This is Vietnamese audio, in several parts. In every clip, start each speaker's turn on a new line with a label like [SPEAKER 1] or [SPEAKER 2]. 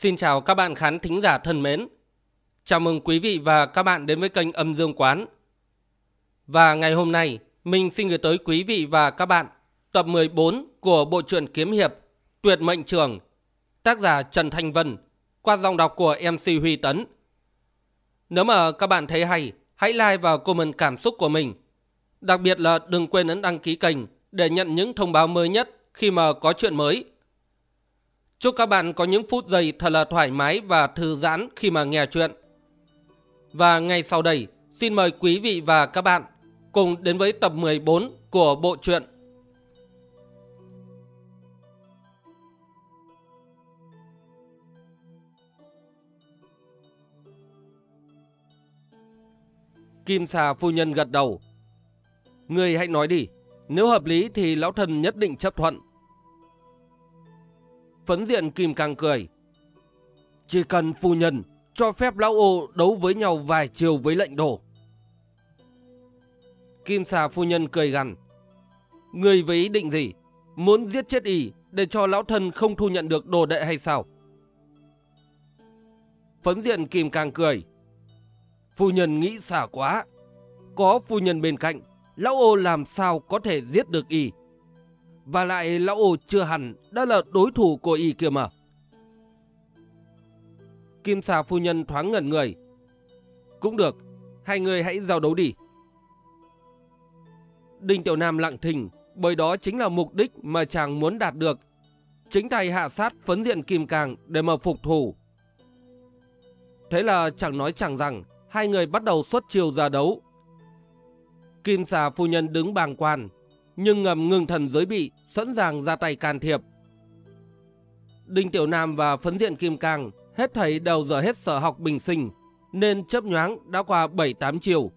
[SPEAKER 1] Xin chào các bạn khán thính giả thân mến. Chào mừng quý vị và các bạn đến với kênh Âm Dương Quán. Và ngày hôm nay, mình xin gửi tới quý vị và các bạn tập 14 của bộ truyện kiếm hiệp Tuyệt Mệnh Trường, tác giả Trần Thanh Vân, qua giọng đọc của MC Huy Tấn. Nếu mà các bạn thấy hay, hãy like và comment cảm xúc của mình. Đặc biệt là đừng quên ấn đăng ký kênh để nhận những thông báo mới nhất khi mà có chuyện mới. Chúc các bạn có những phút giây thật là thoải mái và thư giãn khi mà nghe chuyện. Và ngay sau đây, xin mời quý vị và các bạn cùng đến với tập 14 của bộ truyện Kim xà phu nhân gật đầu. người hãy nói đi, nếu hợp lý thì lão thần nhất định chấp thuận. Phấn diện Kim càng cười. Chỉ cần phu nhân cho phép lão ô đấu với nhau vài chiều với lệnh đổ. Kim xà phu nhân cười gằn. Người với ý định gì? Muốn giết chết y để cho lão thân không thu nhận được đồ đệ hay sao? Phấn diện Kim càng cười. Phu nhân nghĩ xả quá. Có phu nhân bên cạnh, lão ô làm sao có thể giết được y? Và lại lão ổ chưa hẳn đã là đối thủ của y kia mà. Kim xà phu nhân thoáng ngẩn người. Cũng được, hai người hãy giao đấu đi. Đinh Tiểu Nam lặng thình, bởi đó chính là mục đích mà chàng muốn đạt được. Chính tay hạ sát phấn diện Kim Càng để mà phục thủ. Thế là chẳng nói chẳng rằng hai người bắt đầu xuất chiều ra đấu. Kim xà phu nhân đứng bàng quan, nhưng ngầm ngừng thần giới bị, sẵn sàng ra tay can thiệp. Đinh Tiểu Nam và Phấn Diện Kim Cang hết thầy đầu giờ hết sở học bình sinh, nên chấp nhoáng đã qua 7-8 chiều.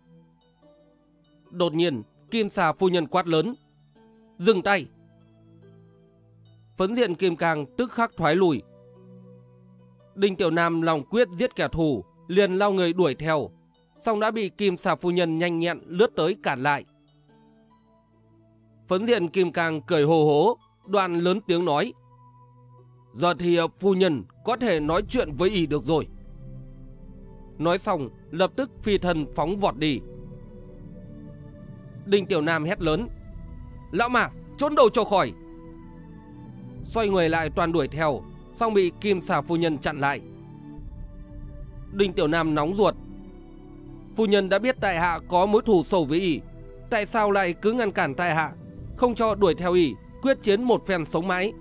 [SPEAKER 1] Đột nhiên, Kim Xà phu nhân quát lớn. Dừng tay! Phấn Diện Kim Cang tức khắc thoái lùi. Đinh Tiểu Nam lòng quyết giết kẻ thù, liền lao người đuổi theo, song đã bị Kim Xà phu nhân nhanh nhẹn lướt tới cản lại. Phấn diện Kim Cang cười hồ hố, đoàn lớn tiếng nói. Giờ thì ờ, phu nhân có thể nói chuyện với y được rồi. Nói xong, lập tức phi thần phóng vọt đi. Đinh Tiểu Nam hét lớn. Lão mà, trốn đầu cho khỏi. Xoay người lại toàn đuổi theo, xong bị Kim xà phu nhân chặn lại. Đinh Tiểu Nam nóng ruột. Phu nhân đã biết tại hạ có mối thù sâu với y, tại sao lại cứ ngăn cản tại hạ không cho đuổi theo ỉ, quyết chiến một phen sống mãi.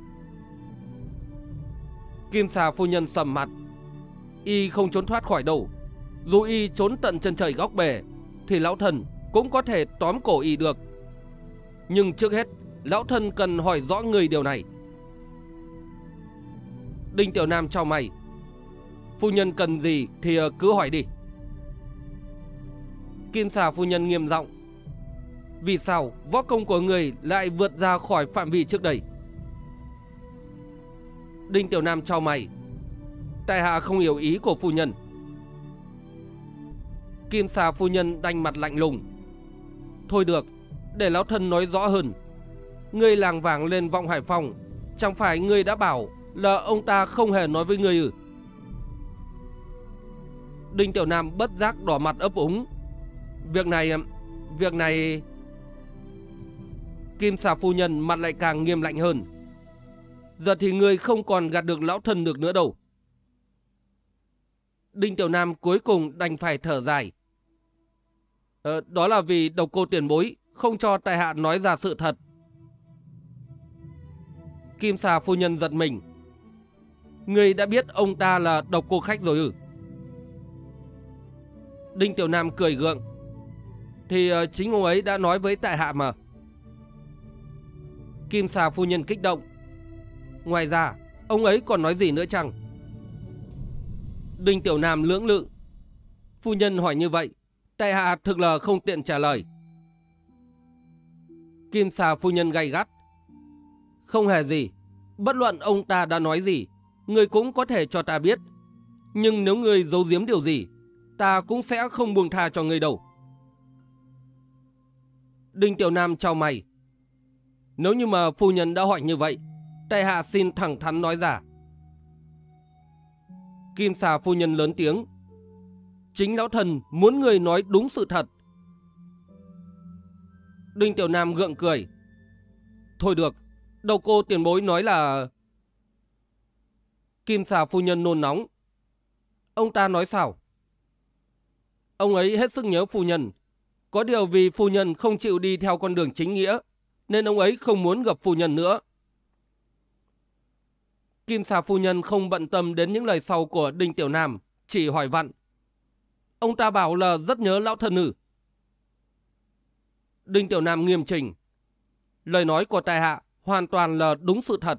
[SPEAKER 1] Kim xà phu nhân sầm mặt, y không trốn thoát khỏi đâu. Dù y trốn tận chân trời góc bể, thì lão thần cũng có thể tóm cổ y được. Nhưng trước hết, lão thần cần hỏi rõ người điều này. Đinh Tiểu Nam trao mày. Phu nhân cần gì thì cứ hỏi đi. Kim xà phu nhân nghiêm giọng vì sao võ công của người lại vượt ra khỏi phạm vi trước đây? Đinh Tiểu Nam trao mày. Tại hạ không hiểu ý của phu nhân. Kim xà phu nhân đanh mặt lạnh lùng. Thôi được, để lão thân nói rõ hơn. Ngươi làng vàng lên vọng Hải Phòng, chẳng phải ngươi đã bảo là ông ta không hề nói với ngươi ư? Đinh Tiểu Nam bất giác đỏ mặt ấp úng. Việc này, việc này Kim xà phu nhân mặt lại càng nghiêm lạnh hơn. Giờ thì ngươi không còn gạt được lão thần được nữa đâu. Đinh Tiểu Nam cuối cùng đành phải thở dài. Ờ, đó là vì độc cô tiền bối không cho tại hạ nói ra sự thật. Kim xà phu nhân giật mình. Ngươi đã biết ông ta là độc cô khách rồi ư? Đinh Tiểu Nam cười gượng. Thì ờ, chính ông ấy đã nói với tại hạ mà. Kim xà phu nhân kích động. Ngoài ra, ông ấy còn nói gì nữa chẳng? Đinh Tiểu Nam lưỡng lự. Phu nhân hỏi như vậy, tại hạ thực là không tiện trả lời. Kim xà phu nhân gay gắt. Không hề gì, bất luận ông ta đã nói gì, người cũng có thể cho ta biết. Nhưng nếu người giấu giếm điều gì, ta cũng sẽ không buông tha cho người đâu. Đinh Tiểu Nam trao mày, nếu như mà phu nhân đã hỏi như vậy, tại hạ xin thẳng thắn nói ra. Kim xà phu nhân lớn tiếng. Chính lão thần muốn người nói đúng sự thật. Đinh Tiểu Nam gượng cười. Thôi được, đầu cô tiền bối nói là... Kim xà phu nhân nôn nóng. Ông ta nói sao? Ông ấy hết sức nhớ phu nhân. Có điều vì phu nhân không chịu đi theo con đường chính nghĩa nên ông ấy không muốn gặp phu nhân nữa. Kim xà phu nhân không bận tâm đến những lời sau của Đinh Tiểu Nam, chỉ hỏi vặn. Ông ta bảo là rất nhớ lão thần nữ. Đinh Tiểu Nam nghiêm trình. Lời nói của tài hạ hoàn toàn là đúng sự thật.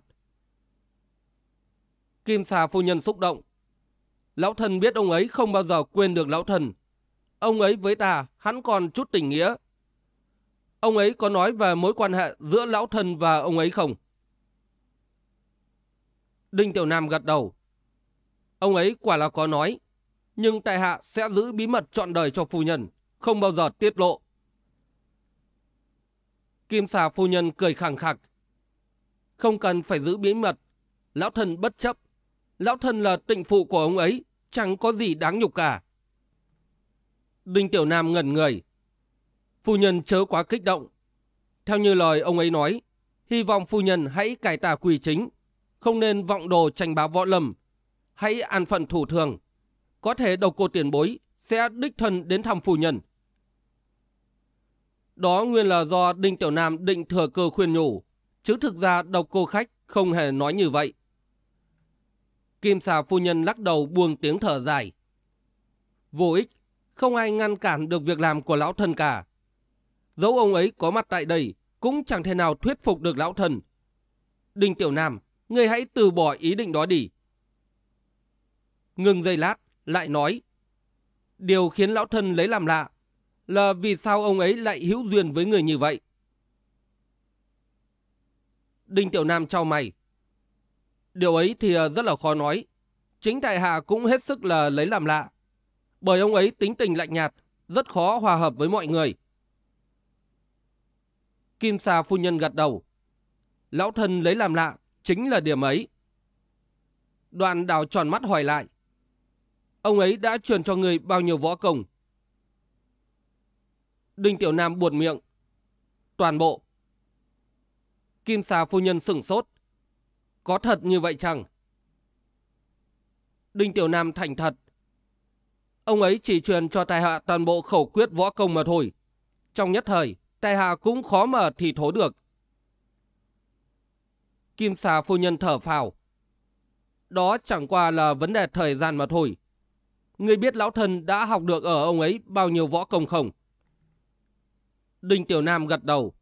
[SPEAKER 1] Kim xà phu nhân xúc động. Lão thần biết ông ấy không bao giờ quên được lão thần. Ông ấy với ta hắn còn chút tình nghĩa. Ông ấy có nói về mối quan hệ giữa lão thân và ông ấy không? Đinh Tiểu Nam gật đầu. Ông ấy quả là có nói, nhưng tại hạ sẽ giữ bí mật trọn đời cho phu nhân, không bao giờ tiết lộ. Kim xà phu nhân cười khẳng khặc. Không cần phải giữ bí mật, lão thân bất chấp. Lão thân là tịnh phụ của ông ấy, chẳng có gì đáng nhục cả. Đinh Tiểu Nam ngẩn người, Phu nhân chớ quá kích động. Theo như lời ông ấy nói, hy vọng phu nhân hãy cải tà quỷ chính, không nên vọng đồ tranh bá võ lầm, Hãy an phận thủ thường. Có thể đầu cô tiền bối sẽ đích thân đến thăm phu nhân. Đó nguyên là do Đinh Tiểu Nam định thừa cơ khuyên nhủ, chứ thực ra độc cô khách không hề nói như vậy. Kim xà phu nhân lắc đầu buông tiếng thở dài. Vô ích, không ai ngăn cản được việc làm của lão thân cả dẫu ông ấy có mặt tại đây, cũng chẳng thể nào thuyết phục được lão thần. Đinh Tiểu Nam, ngươi hãy từ bỏ ý định đó đi. Ngừng giây lát, lại nói. Điều khiến lão thần lấy làm lạ là vì sao ông ấy lại hữu duyên với người như vậy. Đinh Tiểu Nam trao mày. Điều ấy thì à, rất là khó nói. Chính tại hạ cũng hết sức là lấy làm lạ. Bởi ông ấy tính tình lạnh nhạt, rất khó hòa hợp với mọi người. Kim Sa phu nhân gật đầu. Lão thân lấy làm lạ, chính là điểm ấy. Đoàn đào tròn mắt hỏi lại. Ông ấy đã truyền cho người bao nhiêu võ công? Đinh Tiểu Nam buồn miệng. Toàn bộ. Kim Sa phu nhân sửng sốt. Có thật như vậy chăng? Đinh Tiểu Nam thành thật. Ông ấy chỉ truyền cho tài hạ toàn bộ khẩu quyết võ công mà thôi. Trong nhất thời, tại hạ cũng khó mà thì thố được. Kim xà phu nhân thở phào. Đó chẳng qua là vấn đề thời gian mà thôi. Ngươi biết lão thân đã học được ở ông ấy bao nhiêu võ công không? Đinh Tiểu Nam gật đầu.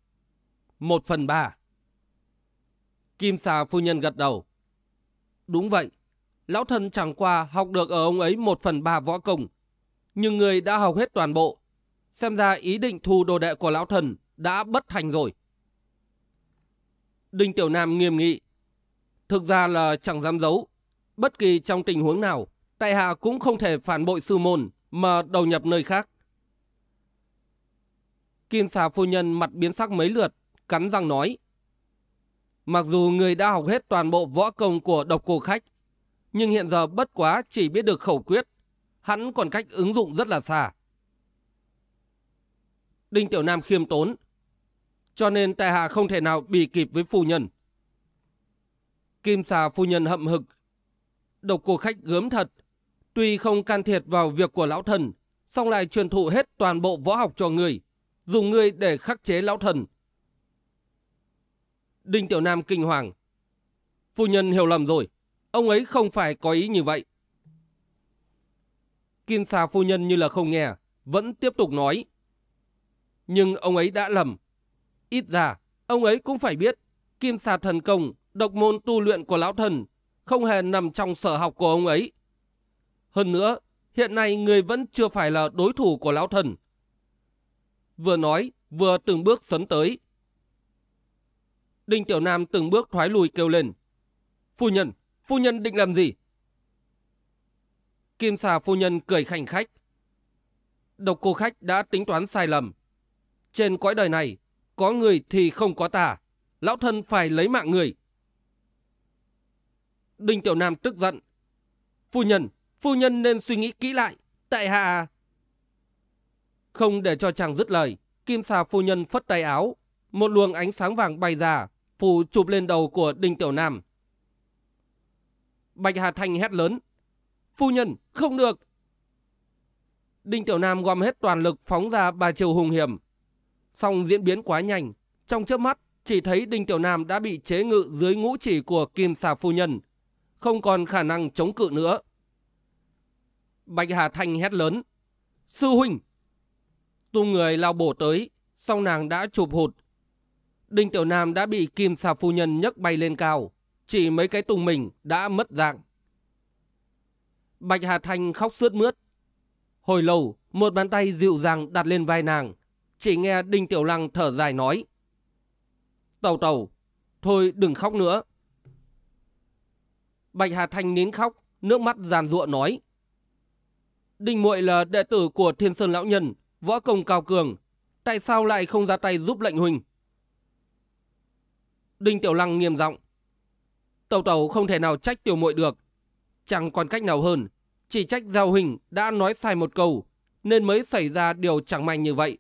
[SPEAKER 1] Một phần ba. Kim xà phu nhân gật đầu. Đúng vậy. Lão thân chẳng qua học được ở ông ấy một phần ba võ công. Nhưng người đã học hết toàn bộ. Xem ra ý định thu đồ đệ của lão thần đã bất thành rồi. Đinh Tiểu Nam nghiêm nghị. Thực ra là chẳng dám giấu. Bất kỳ trong tình huống nào, tại hạ cũng không thể phản bội sư môn mà đầu nhập nơi khác. Kim xà phu nhân mặt biến sắc mấy lượt, cắn răng nói. Mặc dù người đã học hết toàn bộ võ công của độc cô khách, nhưng hiện giờ bất quá chỉ biết được khẩu quyết. Hắn còn cách ứng dụng rất là xa. Đinh Tiểu Nam khiêm tốn. Cho nên tại hạ không thể nào bị kịp với phu nhân. Kim xà phu nhân hậm hực. Độc của khách gớm thật. Tuy không can thiệp vào việc của lão thần, song lại truyền thụ hết toàn bộ võ học cho người, dùng người để khắc chế lão thần. Đinh Tiểu Nam kinh hoàng. Phu nhân hiểu lầm rồi, ông ấy không phải có ý như vậy. Kim xà phu nhân như là không nghe, vẫn tiếp tục nói nhưng ông ấy đã lầm. Ít ra, ông ấy cũng phải biết, kim xà thần công, độc môn tu luyện của lão thần, không hề nằm trong sở học của ông ấy. Hơn nữa, hiện nay người vẫn chưa phải là đối thủ của lão thần. Vừa nói, vừa từng bước sấn tới. Đinh Tiểu Nam từng bước thoái lùi kêu lên. Phu nhân, phu nhân định làm gì? Kim xà phu nhân cười khảnh khách. Độc cô khách đã tính toán sai lầm. Trên cõi đời này, có người thì không có ta. Lão thân phải lấy mạng người. Đinh Tiểu Nam tức giận. Phu nhân, phu nhân nên suy nghĩ kỹ lại. Tại hạ... Không để cho chàng dứt lời, kim xà phu nhân phất tay áo. Một luồng ánh sáng vàng bay ra, phủ chụp lên đầu của Đinh Tiểu Nam. Bạch Hà Thanh hét lớn. Phu nhân, không được. Đinh Tiểu Nam gom hết toàn lực phóng ra ba chiều hùng hiểm, Song diễn biến quá nhanh, trong chớp mắt chỉ thấy Đinh Tiểu Nam đã bị chế ngự dưới ngũ chỉ của Kim Xà Phu Nhân, không còn khả năng chống cự nữa. Bạch Hà Thanh hét lớn, Sư Huynh! Tung người lao bổ tới, sau nàng đã chụp hụt. Đinh Tiểu Nam đã bị Kim Xà Phu Nhân nhấc bay lên cao, chỉ mấy cái tung mình đã mất dạng. Bạch Hà Thanh khóc sướt mướt. Hồi lâu, một bàn tay dịu dàng đặt lên vai nàng, chỉ nghe Đinh Tiểu Lăng thở dài nói. Tàu tàu, thôi đừng khóc nữa. Bạch Hà Thanh nín khóc, nước mắt giàn ruộng nói. Đinh Muội là đệ tử của Thiên Sơn Lão Nhân, võ công cao cường. Tại sao lại không ra tay giúp lệnh huynh? Đinh Tiểu Lăng nghiêm giọng. Tàu tàu không thể nào trách Tiểu Muội được. Chẳng còn cách nào hơn. Chỉ trách Giao Huỳnh đã nói sai một câu, nên mới xảy ra điều chẳng may như vậy.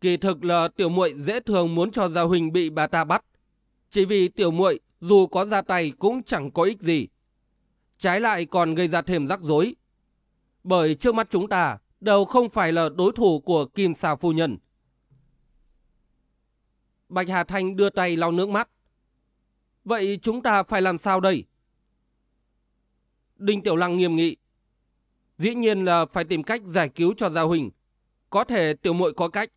[SPEAKER 1] Kỳ thực là tiểu muội dễ thường muốn cho Gia Huỳnh bị bà ta bắt. Chỉ vì tiểu muội dù có ra tay cũng chẳng có ích gì. Trái lại còn gây ra thêm rắc rối. Bởi trước mắt chúng ta đều không phải là đối thủ của Kim Sa Phu Nhân. Bạch Hà Thanh đưa tay lau nước mắt. Vậy chúng ta phải làm sao đây? Đinh Tiểu Lăng nghiêm nghị. Dĩ nhiên là phải tìm cách giải cứu cho Gia Huỳnh. Có thể tiểu muội có cách.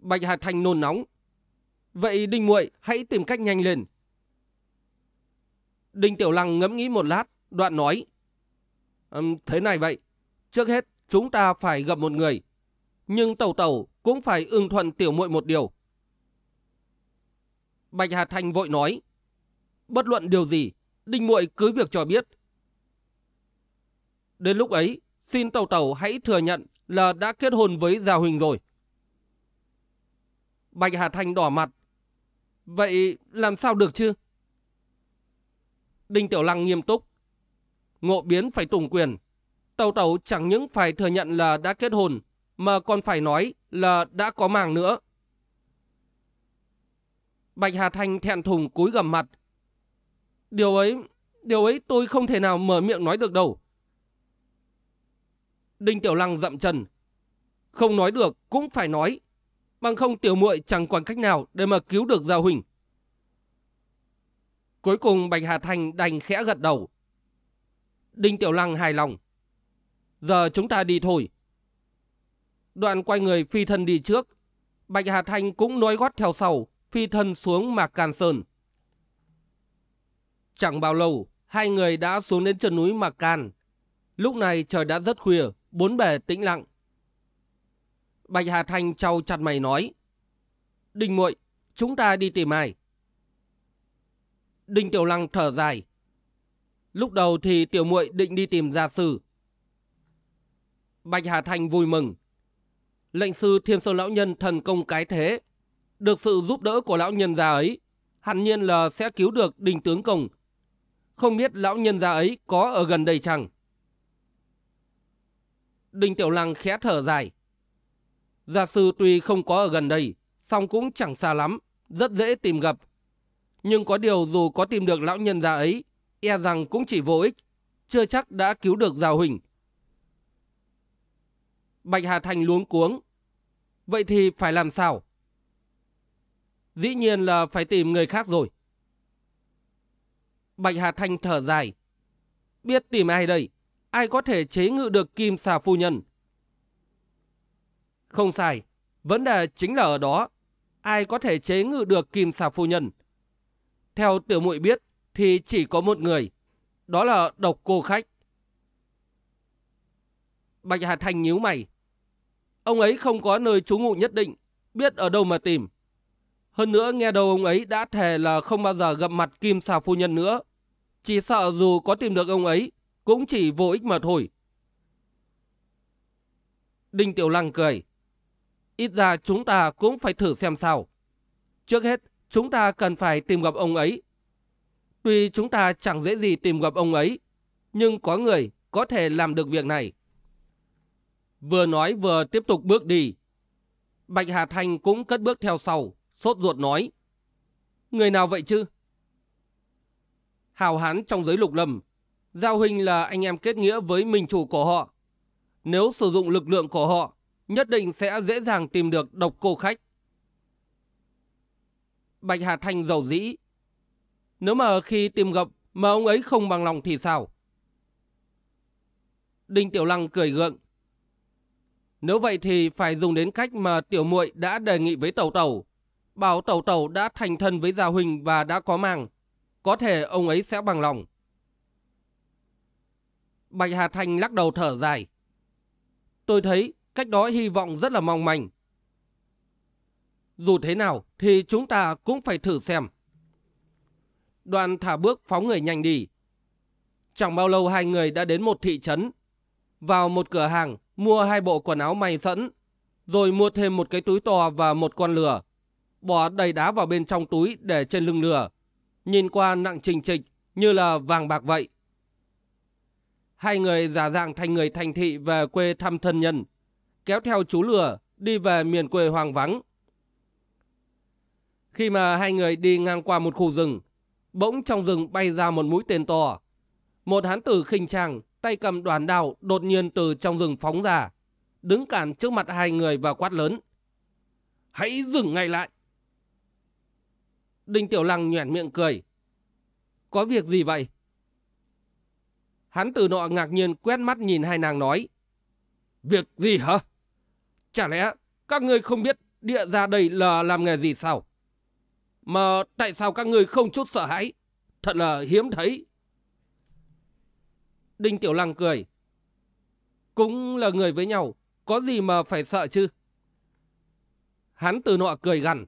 [SPEAKER 1] Bạch Hà Thành nôn nóng. Vậy Đinh Muội hãy tìm cách nhanh lên. Đinh Tiểu Lăng ngẫm nghĩ một lát, đoạn nói. Um, thế này vậy, trước hết chúng ta phải gặp một người. Nhưng Tẩu Tẩu cũng phải ưng thuận Tiểu Muội một điều. Bạch Hà Thành vội nói. Bất luận điều gì, Đinh Muội cứ việc cho biết. Đến lúc ấy, xin Tẩu Tẩu hãy thừa nhận là đã kết hôn với Gia Huỳnh rồi. Bạch Hà Thanh đỏ mặt. Vậy làm sao được chứ? Đinh Tiểu Lăng nghiêm túc. Ngộ biến phải tùng quyền. Tàu tàu chẳng những phải thừa nhận là đã kết hôn, mà còn phải nói là đã có màng nữa. Bạch Hà Thanh thẹn thùng cúi gầm mặt. Điều ấy, điều ấy tôi không thể nào mở miệng nói được đâu. Đinh Tiểu Lăng dậm chân. Không nói được cũng phải nói bằng không tiểu muội chẳng còn cách nào để mà cứu được Giao Huỳnh. Cuối cùng Bạch Hà Thành đành khẽ gật đầu. Đinh Tiểu Lăng hài lòng. Giờ chúng ta đi thôi. Đoạn quay người phi thân đi trước. Bạch Hà Thành cũng nối gót theo sau, phi thân xuống Mạc Can Sơn. Chẳng bao lâu, hai người đã xuống đến chân núi Mạc Can. Lúc này trời đã rất khuya, bốn bề tĩnh lặng. Bạch Hà Thanh trao chặt mày nói. Đinh muội chúng ta đi tìm ai? Đinh Tiểu Lăng thở dài. Lúc đầu thì Tiểu muội định đi tìm gia sư. Bạch Hà Thanh vui mừng. Lệnh sư Thiên Sơn Lão Nhân thần công cái thế. Được sự giúp đỡ của lão nhân già ấy, hẳn nhiên là sẽ cứu được Đinh tướng công. Không biết lão nhân già ấy có ở gần đây chăng? Đinh Tiểu Lăng khẽ thở dài. Gia sư tuy không có ở gần đây, song cũng chẳng xa lắm, rất dễ tìm gặp. Nhưng có điều dù có tìm được lão nhân gia ấy, e rằng cũng chỉ vô ích, chưa chắc đã cứu được Giao Huỳnh. Bạch Hà Thành luống cuống. Vậy thì phải làm sao? Dĩ nhiên là phải tìm người khác rồi. Bạch Hà Thanh thở dài. Biết tìm ai đây? Ai có thể chế ngự được kim xà phu nhân? Không sai, vấn đề chính là ở đó. Ai có thể chế ngự được Kim Sạc Phu Nhân? Theo tiểu muội biết thì chỉ có một người. Đó là độc cô khách. Bạch Hà Thành nhíu mày. Ông ấy không có nơi trú ngụ nhất định, biết ở đâu mà tìm. Hơn nữa nghe đầu ông ấy đã thề là không bao giờ gặp mặt Kim Sà Phu Nhân nữa. Chỉ sợ dù có tìm được ông ấy, cũng chỉ vô ích mà thôi. Đinh Tiểu Lăng cười ít ra chúng ta cũng phải thử xem sao. Trước hết, chúng ta cần phải tìm gặp ông ấy. Tuy chúng ta chẳng dễ gì tìm gặp ông ấy, nhưng có người có thể làm được việc này. Vừa nói vừa tiếp tục bước đi. Bạch Hà Thanh cũng cất bước theo sau, sốt ruột nói. Người nào vậy chứ? Hào hán trong giới lục lâm, Giao Huynh là anh em kết nghĩa với mình chủ của họ. Nếu sử dụng lực lượng của họ, nhất định sẽ dễ dàng tìm được độc cô khách. Bạch Hà Thanh giàu dĩ. Nếu mà khi tìm gặp mà ông ấy không bằng lòng thì sao? Đinh Tiểu Lăng cười gượng. Nếu vậy thì phải dùng đến cách mà Tiểu muội đã đề nghị với Tẩu Tẩu, Bảo Tẩu Tẩu đã thành thân với Gia Huỳnh và đã có mang. Có thể ông ấy sẽ bằng lòng. Bạch Hà Thanh lắc đầu thở dài. Tôi thấy Cách đó hy vọng rất là mong manh. Dù thế nào thì chúng ta cũng phải thử xem. Đoàn thả bước phóng người nhanh đi. Chẳng bao lâu hai người đã đến một thị trấn. Vào một cửa hàng mua hai bộ quần áo may sẵn. Rồi mua thêm một cái túi to và một con lửa. Bỏ đầy đá vào bên trong túi để trên lưng lửa. Nhìn qua nặng trình trịch như là vàng bạc vậy. Hai người giả dạng thành người thành thị về quê thăm thân nhân kéo theo chú lừa đi về miền quê hoang vắng. Khi mà hai người đi ngang qua một khu rừng, bỗng trong rừng bay ra một mũi tên to. Một hán tử khinh trang, tay cầm đoàn đao đột nhiên từ trong rừng phóng ra, đứng cản trước mặt hai người và quát lớn. Hãy dừng ngay lại! Đinh Tiểu Lăng nhoẻn miệng cười. Có việc gì vậy? Hắn từ nọ ngạc nhiên quét mắt nhìn hai nàng nói. Việc gì hả? Chả lẽ các ngươi không biết địa ra đây là làm nghề gì sao? Mà tại sao các ngươi không chút sợ hãi? Thật là hiếm thấy. Đinh Tiểu Lăng cười. Cũng là người với nhau, có gì mà phải sợ chứ? Hắn từ nọ cười gằn.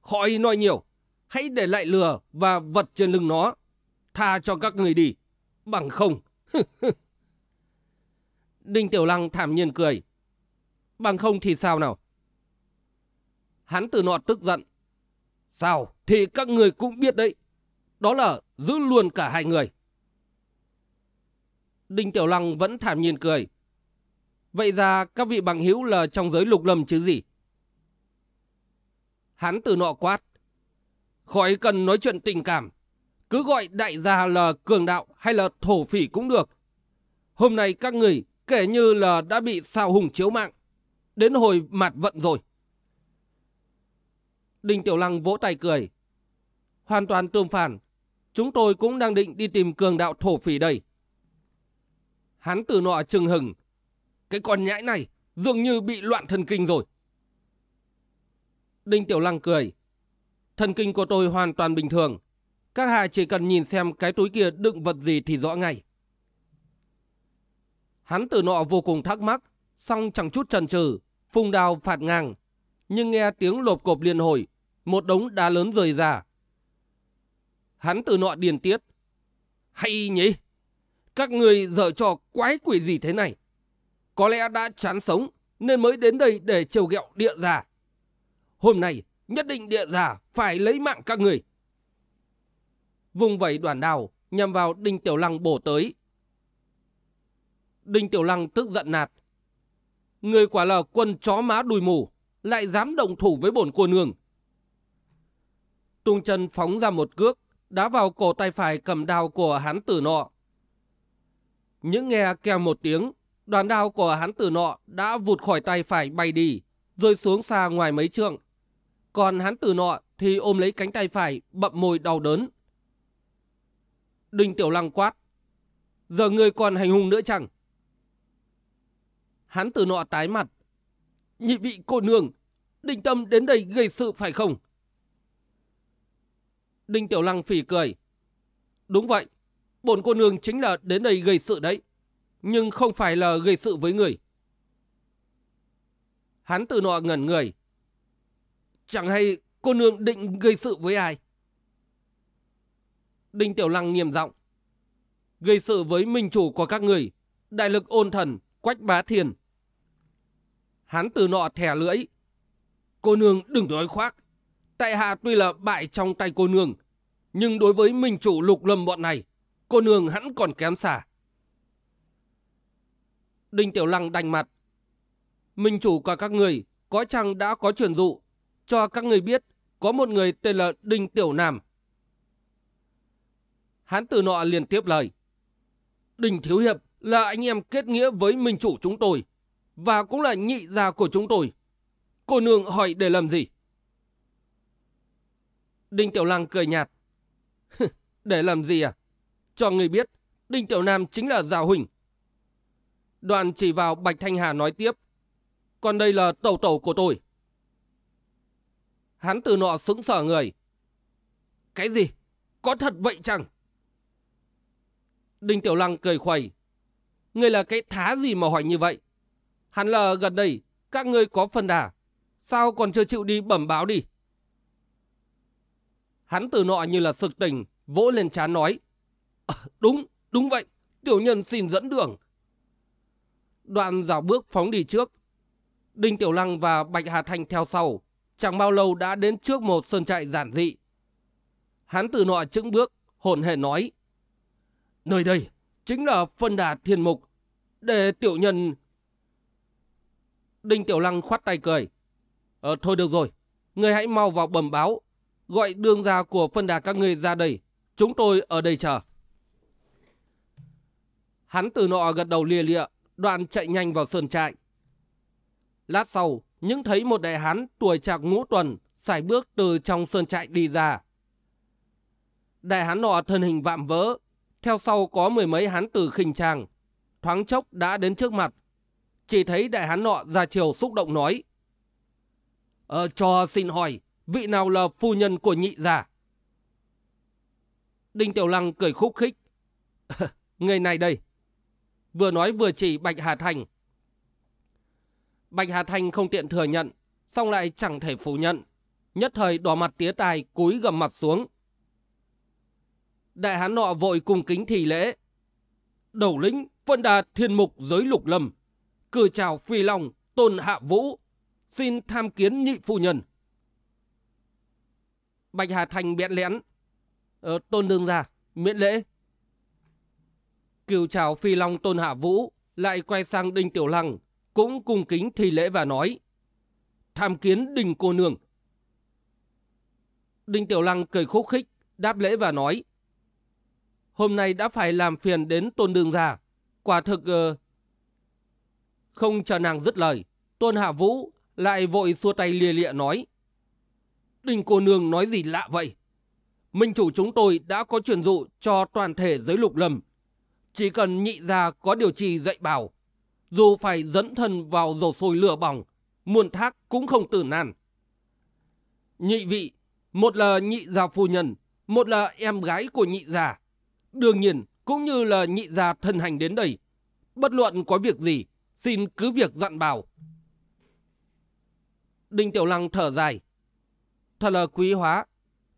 [SPEAKER 1] Khỏi nói nhiều, hãy để lại lừa và vật trên lưng nó. Tha cho các người đi, bằng không. Đinh Tiểu Lăng thảm nhiên cười. Bằng không thì sao nào? Hắn từ nọ tức giận. Sao? Thì các người cũng biết đấy. Đó là giữ luôn cả hai người. Đinh Tiểu Lăng vẫn thảm nhiên cười. Vậy ra các vị bằng hữu là trong giới lục lâm chứ gì? Hắn từ nọ quát. Khỏi cần nói chuyện tình cảm. Cứ gọi đại gia là cường đạo hay là thổ phỉ cũng được. Hôm nay các người Kể như là đã bị sao hùng chiếu mạng. Đến hồi mặt vận rồi. Đinh Tiểu Lăng vỗ tay cười. Hoàn toàn tương phản. Chúng tôi cũng đang định đi tìm cường đạo thổ phỉ đây. Hắn từ nọ trừng hừng. Cái con nhãi này dường như bị loạn thần kinh rồi. Đinh Tiểu Lăng cười. Thần kinh của tôi hoàn toàn bình thường. Các hạ chỉ cần nhìn xem cái túi kia đựng vật gì thì rõ ngay. Hắn từ nọ vô cùng thắc mắc, song chẳng chút chần chừ, phung đao phạt ngang. Nhưng nghe tiếng lộp cộp liên hồi, một đống đá lớn rời ra. Hắn từ nọ điền tiết. Hay nhỉ? Các người dở trò quái quỷ gì thế này? Có lẽ đã chán sống nên mới đến đây để trêu ghẹo địa già. Hôm nay nhất định địa già phải lấy mạng các người. Vùng vẩy đoàn đào nhằm vào Đinh Tiểu Lăng bổ tới Đinh Tiểu Lăng tức giận nạt. Người quả là quân chó má đùi mù, lại dám động thủ với bổn cô nương. Tung chân phóng ra một cước, đá vào cổ tay phải cầm đao của hán tử nọ. Những nghe kêu một tiếng, đoàn đao của hán tử nọ đã vụt khỏi tay phải bay đi, rơi xuống xa ngoài mấy trượng. Còn hán tử nọ thì ôm lấy cánh tay phải, bậm môi đau đớn. Đinh Tiểu Lăng quát. Giờ ngươi còn hành hung nữa chẳng? hắn từ nọ tái mặt. Nhị vị cô nương, định tâm đến đây gây sự phải không? Đinh Tiểu Lăng phỉ cười. Đúng vậy, bổn cô nương chính là đến đây gây sự đấy. Nhưng không phải là gây sự với người. hắn từ nọ ngẩn người. Chẳng hay cô nương định gây sự với ai? Đinh Tiểu Lăng nghiêm giọng Gây sự với minh chủ của các người, đại lực ôn thần, quách bá thiền, Hắn từ nọ thè lưỡi. Cô nương đừng nói khoác. Tại hạ tuy là bại trong tay cô nương. Nhưng đối với mình chủ lục lâm bọn này, cô nương hắn còn kém xả. Đinh Tiểu Lăng đành mặt. Minh chủ và các người có chăng đã có truyền dụ cho các người biết có một người tên là Đinh Tiểu Nam. hắn từ nọ liền tiếp lời. Đinh Thiếu Hiệp là anh em kết nghĩa với Minh chủ chúng tôi. Và cũng là nhị gia của chúng tôi. Cô nương hỏi để làm gì? Đinh Tiểu Lăng cười nhạt. để làm gì à? Cho người biết, Đinh Tiểu Nam chính là Già Huỳnh. Đoàn chỉ vào Bạch Thanh Hà nói tiếp. Còn đây là tẩu tẩu của tôi. Hắn từ nọ sững sở người. Cái gì? Có thật vậy chăng? Đinh Tiểu Lăng cười khuẩy. Ngươi là cái thá gì mà hỏi như vậy? Hắn là gần đây, các ngươi có phần đà. Sao còn chưa chịu đi bẩm báo đi? Hắn từ nọ như là sực tỉnh, vỗ lên trán nói. Ờ, đúng, đúng vậy, tiểu nhân xin dẫn đường. Đoạn dạo bước phóng đi trước. Đinh Tiểu Lăng và Bạch Hà Thanh theo sau. Chẳng bao lâu đã đến trước một sơn trại giản dị. Hắn từ nọ chững bước, hồn hề nói. Nơi đây chính là phân đà thiên mục. Để tiểu nhân Đinh Tiểu Lăng khoát tay cười. Ờ, thôi được rồi, người hãy mau vào bẩm báo, gọi đương gia của phân đà các ngươi ra đây, chúng tôi ở đây chờ. Hắn từ nọ gật đầu lìa lịa, đoạn chạy nhanh vào sơn trại. Lát sau, những thấy một đại hán tuổi trạc ngũ tuần xài bước từ trong sơn trại đi ra. Đại hán nọ thân hình vạm vỡ, theo sau có mười mấy hán tử khinh trang. Thoáng chốc đã đến trước mặt, chỉ thấy đại hán nọ ra chiều xúc động nói. Ờ, cho xin hỏi, vị nào là phu nhân của nhị già? Đinh Tiểu Lăng cười khúc khích. Người này đây. Vừa nói vừa chỉ Bạch Hà Thành. Bạch Hà Thành không tiện thừa nhận, xong lại chẳng thể phủ nhận. Nhất thời đỏ mặt tía tai cúi gầm mặt xuống. Đại hán nọ vội cùng kính thì lễ. Đầu lĩnh, phân đà thiên mục giới lục lâm cử chào phi long tôn hạ vũ xin tham kiến nhị phu nhân bạch hà thành bẽn lẽn ờ, tôn đương gia miễn lễ cửu chào phi long tôn hạ vũ lại quay sang đinh tiểu lăng cũng cung kính thi lễ và nói tham kiến đinh cô nương đinh tiểu lăng cười khúc khích đáp lễ và nói hôm nay đã phải làm phiền đến tôn đương gia quả thực ờ, không chờ nàng dứt lời, Tôn Hạ Vũ lại vội xua tay lìa lịa nói. Đình cô nương nói gì lạ vậy? Minh chủ chúng tôi đã có truyền dụ cho toàn thể giới lục lầm. Chỉ cần nhị ra có điều trì dạy bảo, dù phải dẫn thân vào dầu sôi lửa bỏng, muôn thác cũng không tử nan. Nhị vị, một là nhị gia phu nhân, một là em gái của nhị gia. Đương nhiên, cũng như là nhị gia thân hành đến đây. Bất luận có việc gì, Xin cứ việc dặn bảo. Đinh Tiểu Lăng thở dài. Thật là quý hóa.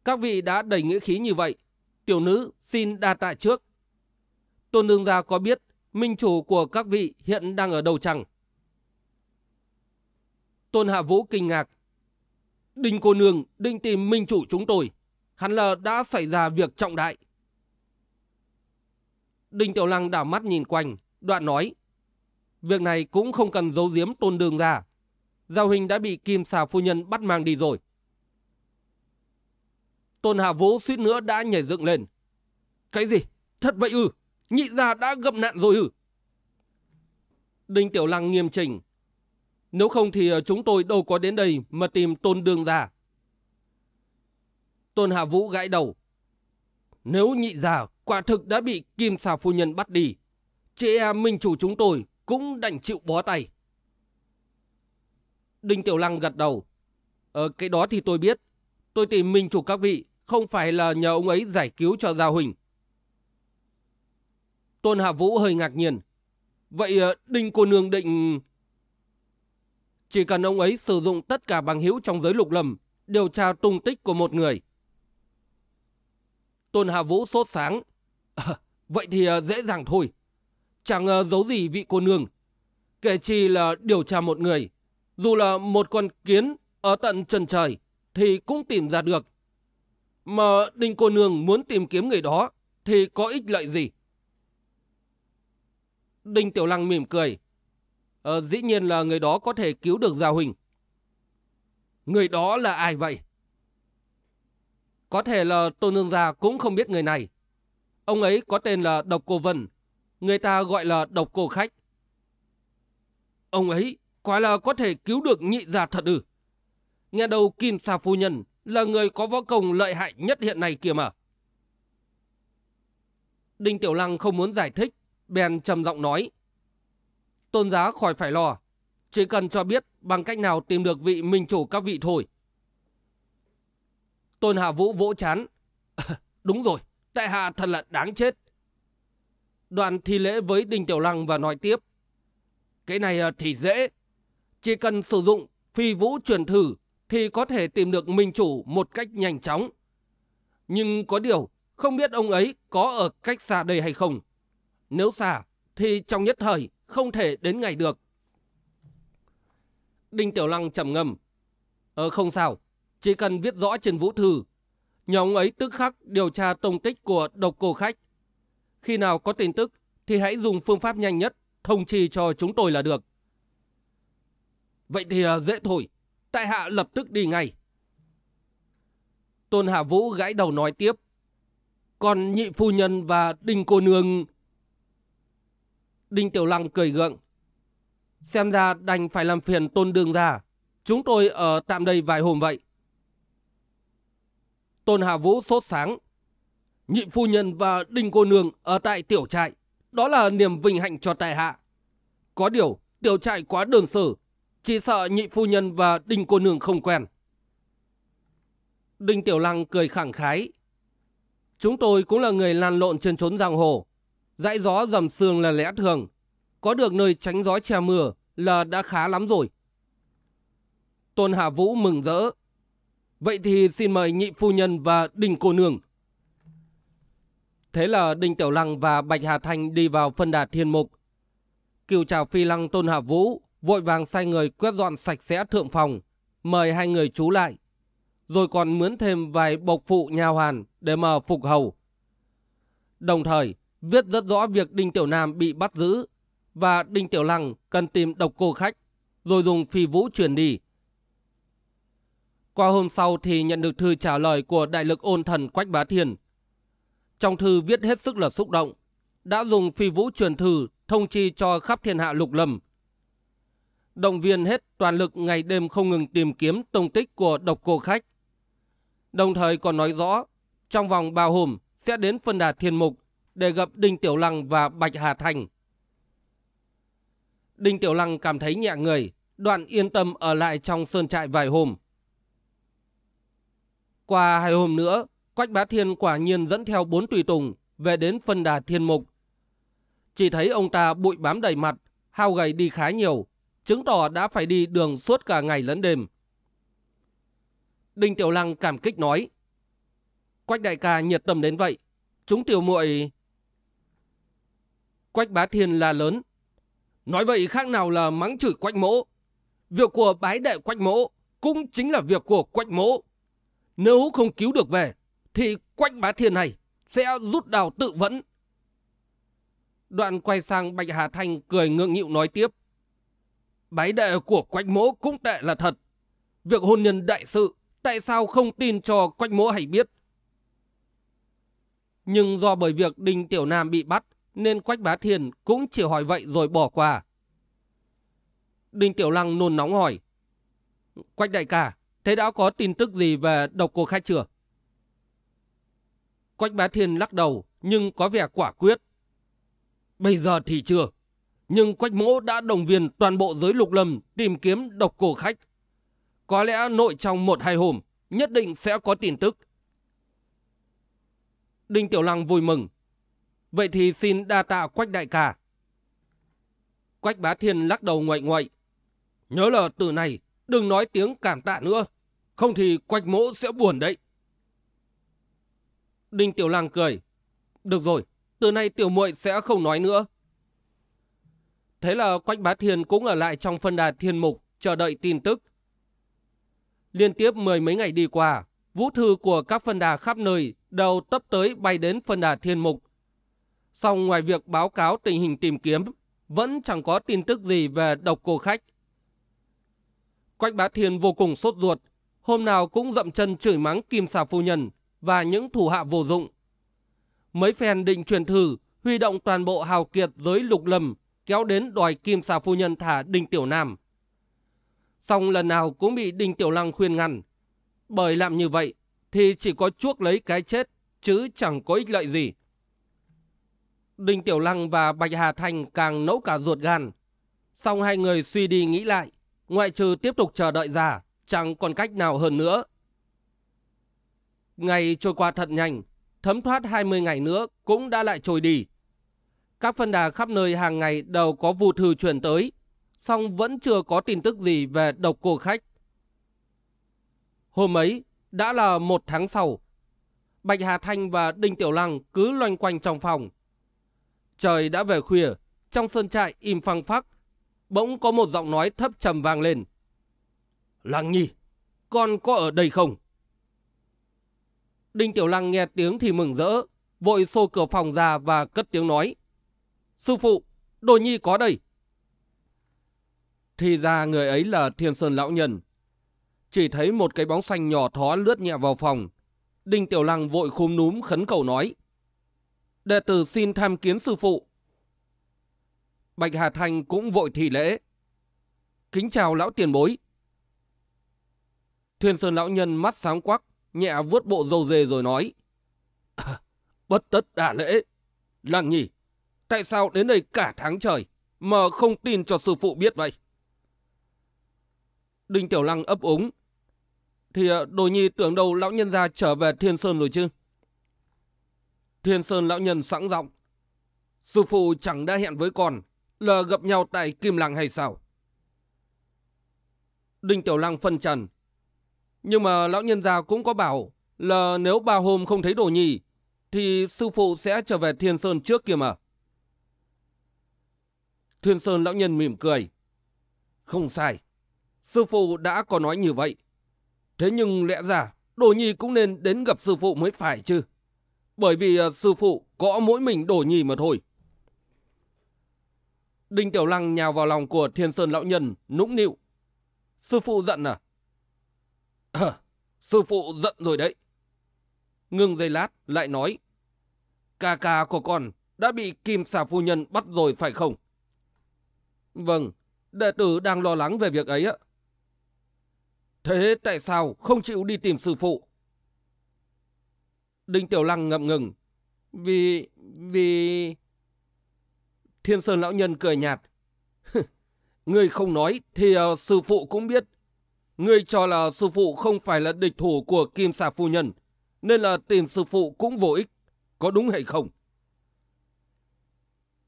[SPEAKER 1] Các vị đã đầy nghĩa khí như vậy. Tiểu nữ xin đa tạ trước. Tôn đương gia có biết minh chủ của các vị hiện đang ở đâu chăng? Tôn Hạ Vũ kinh ngạc. Đinh cô nương định tìm minh chủ chúng tôi. Hắn là đã xảy ra việc trọng đại. Đinh Tiểu Lăng đảo mắt nhìn quanh, đoạn nói. Việc này cũng không cần giấu giếm tôn đường ra. Giao hình đã bị Kim xà phu nhân bắt mang đi rồi. Tôn Hạ Vũ suýt nữa đã nhảy dựng lên. Cái gì? Thật vậy ư? Nhị gia đã gặp nạn rồi ư? Đinh Tiểu Lăng nghiêm chỉnh. Nếu không thì ờ, chúng tôi đâu có đến đây mà tìm tôn đường ra. Tôn Hạ Vũ gãi đầu. Nếu nhị gia quả thực đã bị Kim xà phu nhân bắt đi, chị em minh chủ chúng tôi cũng đành chịu bó tay. Đinh Tiểu Lăng gật đầu. Ờ, cái đó thì tôi biết. Tôi tìm minh chủ các vị, không phải là nhờ ông ấy giải cứu cho Giao Huỳnh. Tôn Hạ Vũ hơi ngạc nhiên. Vậy ờ, Đinh cô nương định... Chỉ cần ông ấy sử dụng tất cả bằng hữu trong giới lục lầm, điều tra tung tích của một người. Tôn Hạ Vũ sốt sáng. À, vậy thì ờ, dễ dàng thôi chẳng ờ, giấu gì vị cô nương. Kể chi là điều tra một người, dù là một con kiến ở tận trần trời thì cũng tìm ra được. Mà Đinh cô nương muốn tìm kiếm người đó thì có ích lợi gì? Đinh Tiểu Lăng mỉm cười. Ờ, dĩ nhiên là người đó có thể cứu được Gia Huỳnh. Người đó là ai vậy? Có thể là tôn Nương Gia cũng không biết người này. Ông ấy có tên là Độc Cô Vân, người ta gọi là độc cô khách. Ông ấy quả là có thể cứu được nhị già thật ư. nghe đầu Kim Sa Phu Nhân là người có võ công lợi hại nhất hiện nay kia mà. Đinh Tiểu Lăng không muốn giải thích, bèn trầm giọng nói. Tôn giá khỏi phải lo, chỉ cần cho biết bằng cách nào tìm được vị minh chủ các vị thôi. Tôn Hạ Vũ vỗ chán. đúng rồi, tại hạ thật là đáng chết. Đoàn thi lễ với Đinh Tiểu Lăng và nói tiếp. Cái này à, thì dễ. Chỉ cần sử dụng phi vũ truyền thử thì có thể tìm được minh chủ một cách nhanh chóng. Nhưng có điều, không biết ông ấy có ở cách xa đây hay không. Nếu xa, thì trong nhất thời không thể đến ngày được. Đinh Tiểu Lăng trầm ngâm. Ờ không sao, chỉ cần viết rõ trên vũ thư. Nhà ông ấy tức khắc điều tra tông tích của độc cô khách. Khi nào có tin tức thì hãy dùng phương pháp nhanh nhất thông trì cho chúng tôi là được. Vậy thì à, dễ thôi. Tại hạ lập tức đi ngay. Tôn Hạ Vũ gãi đầu nói tiếp. Còn nhị phu nhân và đinh cô nương... Đinh Tiểu Lăng cười gượng. Xem ra đành phải làm phiền tôn đường ra. Chúng tôi ở tạm đây vài hôm vậy. Tôn Hạ Vũ sốt sáng, Nhị phu nhân và đinh cô nương ở tại tiểu trại, đó là niềm vinh hạnh cho tài hạ. Có điều, tiểu trại quá đơn sơ, chỉ sợ nhị phu nhân và đinh cô nương không quen. Đinh Tiểu Lăng cười khẳng khái. Chúng tôi cũng là người lan lộn trên trốn giang hồ. Dãi gió dầm sương là lẽ thường. Có được nơi tránh gió che mưa là đã khá lắm rồi. Tôn Hà Vũ mừng rỡ. Vậy thì xin mời nhị phu nhân và đình cô nương Thế là Đinh Tiểu Lăng và Bạch Hà Thanh đi vào phân đà thiên mục. Cựu chào phi lăng Tôn Hạ Vũ vội vàng sai người quét dọn sạch sẽ thượng phòng, mời hai người trú lại. Rồi còn mướn thêm vài bộc phụ nhà hoàn để mà phục hầu. Đồng thời, viết rất rõ việc Đinh Tiểu Nam bị bắt giữ và Đinh Tiểu Lăng cần tìm độc cô khách rồi dùng phi vũ chuyển đi. Qua hôm sau thì nhận được thư trả lời của đại lực ôn thần Quách Bá Thiên trong thư viết hết sức là xúc động, đã dùng phi vũ truyền thư thông chi cho khắp thiên hạ lục lầm Động viên hết toàn lực ngày đêm không ngừng tìm kiếm tung tích của độc cô khách. Đồng thời còn nói rõ, trong vòng bao hôm sẽ đến phân đà thiên mục để gặp Đinh Tiểu Lăng và Bạch Hà Thành. Đinh Tiểu Lăng cảm thấy nhẹ người, đoạn yên tâm ở lại trong sơn trại vài hôm. Qua hai hôm nữa, Quách Bá Thiên quả nhiên dẫn theo bốn tùy tùng về đến phân đà thiên mục. Chỉ thấy ông ta bụi bám đầy mặt, hao gầy đi khá nhiều, chứng tỏ đã phải đi đường suốt cả ngày lẫn đêm. Đinh Tiểu Lăng cảm kích nói, Quách đại ca nhiệt tâm đến vậy, chúng tiểu muội Quách bá thiên là lớn, nói vậy khác nào là mắng chửi quách mỗ. Việc của bái đệ quách mỗ cũng chính là việc của quách mỗ. Nếu không cứu được về, thì Quách Bá Thiên này sẽ rút đào tự vẫn. Đoạn quay sang Bạch Hà Thanh cười ngượng nghịu nói tiếp. Bái đệ của Quách Mỗ cũng tệ là thật. Việc hôn nhân đại sự, tại sao không tin cho Quách Mỗ hay biết? Nhưng do bởi việc Đinh Tiểu Nam bị bắt, nên Quách Bá Thiên cũng chỉ hỏi vậy rồi bỏ qua. Đinh Tiểu Lăng nôn nóng hỏi. Quách đại ca, thế đã có tin tức gì về độc cô khách chưa? Quách Bá Thiên lắc đầu, nhưng có vẻ quả quyết. Bây giờ thì chưa, nhưng Quách Mỗ đã đồng viên toàn bộ giới lục lâm tìm kiếm độc cổ khách. Có lẽ nội trong một hai hôm, nhất định sẽ có tin tức. Đinh Tiểu Lăng vui mừng. Vậy thì xin đa tạ Quách Đại Ca. Quách Bá Thiên lắc đầu ngoại ngoại. Nhớ là từ này, đừng nói tiếng cảm tạ nữa. Không thì Quách Mỗ sẽ buồn đấy. Đinh Tiểu Lang cười. Được rồi, từ nay Tiểu muội sẽ không nói nữa. Thế là Quách Bá Thiên cũng ở lại trong phân đà thiên mục, chờ đợi tin tức. Liên tiếp mười mấy ngày đi qua, vũ thư của các phân đà khắp nơi đều tấp tới bay đến phân đà thiên mục. Xong ngoài việc báo cáo tình hình tìm kiếm, vẫn chẳng có tin tức gì về độc cô khách. Quách Bá Thiên vô cùng sốt ruột, hôm nào cũng dậm chân chửi mắng Kim Xà Phu Nhân, và những thủ hạ vô dụng. Mấy phen định truyền thử, huy động toàn bộ hào kiệt giới lục lầm, kéo đến đòi kim xà phu nhân thả Đinh Tiểu Nam. Xong lần nào cũng bị Đinh Tiểu Lăng khuyên ngăn. Bởi làm như vậy thì chỉ có chuốc lấy cái chết chứ chẳng có ích lợi gì. Đinh Tiểu Lăng và Bạch Hà Thành càng nẫu cả ruột gan. Xong hai người suy đi nghĩ lại, ngoại trừ tiếp tục chờ đợi già chẳng còn cách nào hơn nữa. Ngày trôi qua thật nhanh, thấm thoát 20 ngày nữa cũng đã lại trôi đi. Các phân đà khắp nơi hàng ngày đều có vụ thư chuyển tới, song vẫn chưa có tin tức gì về độc cô khách. Hôm ấy, đã là một tháng sau, Bạch Hà Thanh và Đinh Tiểu Lăng cứ loanh quanh trong phòng. Trời đã về khuya, trong sơn trại im phăng phắc, bỗng có một giọng nói thấp trầm vang lên. Lăng Nhi, con có ở đây không? Đinh Tiểu Lăng nghe tiếng thì mừng rỡ, vội xô cửa phòng ra và cất tiếng nói. Sư phụ, đồ nhi có đây. Thì ra người ấy là Thiên Sơn Lão Nhân. Chỉ thấy một cái bóng xanh nhỏ thó lướt nhẹ vào phòng. Đinh Tiểu Lăng vội khum núm khấn cầu nói. Đệ tử xin tham kiến sư phụ. Bạch Hà Thanh cũng vội thị lễ. Kính chào lão tiền bối. Thiên Sơn Lão Nhân mắt sáng quắc, nhẹ vuốt bộ dâu dê rồi nói. Ờ, bất tất đả lễ. Lăng nhỉ, tại sao đến đây cả tháng trời mà không tin cho sư phụ biết vậy? Đinh Tiểu Lăng ấp úng. Thì ờ, đồ nhi tưởng đâu lão nhân ra trở về Thiên Sơn rồi chứ? Thiên Sơn lão nhân sẵn giọng. Sư phụ chẳng đã hẹn với con là gặp nhau tại Kim Lăng hay sao? Đinh Tiểu Lăng phân trần. Nhưng mà lão nhân già cũng có bảo là nếu ba hôm không thấy đồ nhì thì sư phụ sẽ trở về Thiên Sơn trước kia mà. Thiên Sơn lão nhân mỉm cười. Không sai, sư phụ đã có nói như vậy. Thế nhưng lẽ ra đồ nhì cũng nên đến gặp sư phụ mới phải chứ. Bởi vì à, sư phụ có mỗi mình đồ nhì mà thôi. Đinh Tiểu Lăng nhào vào lòng của Thiên Sơn lão nhân, nũng nịu. Sư phụ giận à? À, sư phụ giận rồi đấy. Ngưng giây lát, lại nói. Ca ca của con đã bị Kim xà phu nhân bắt rồi phải không? Vâng, đệ tử đang lo lắng về việc ấy ạ. Thế tại sao không chịu đi tìm sư phụ? Đinh Tiểu Lăng ngậm ngừng. Vì... vì... Thiên Sơn Lão Nhân cười nhạt. Người không nói thì uh, sư phụ cũng biết Ngươi cho là sư phụ không phải là địch thủ của Kim Xà Phu Nhân, nên là tìm sư phụ cũng vô ích, có đúng hay không?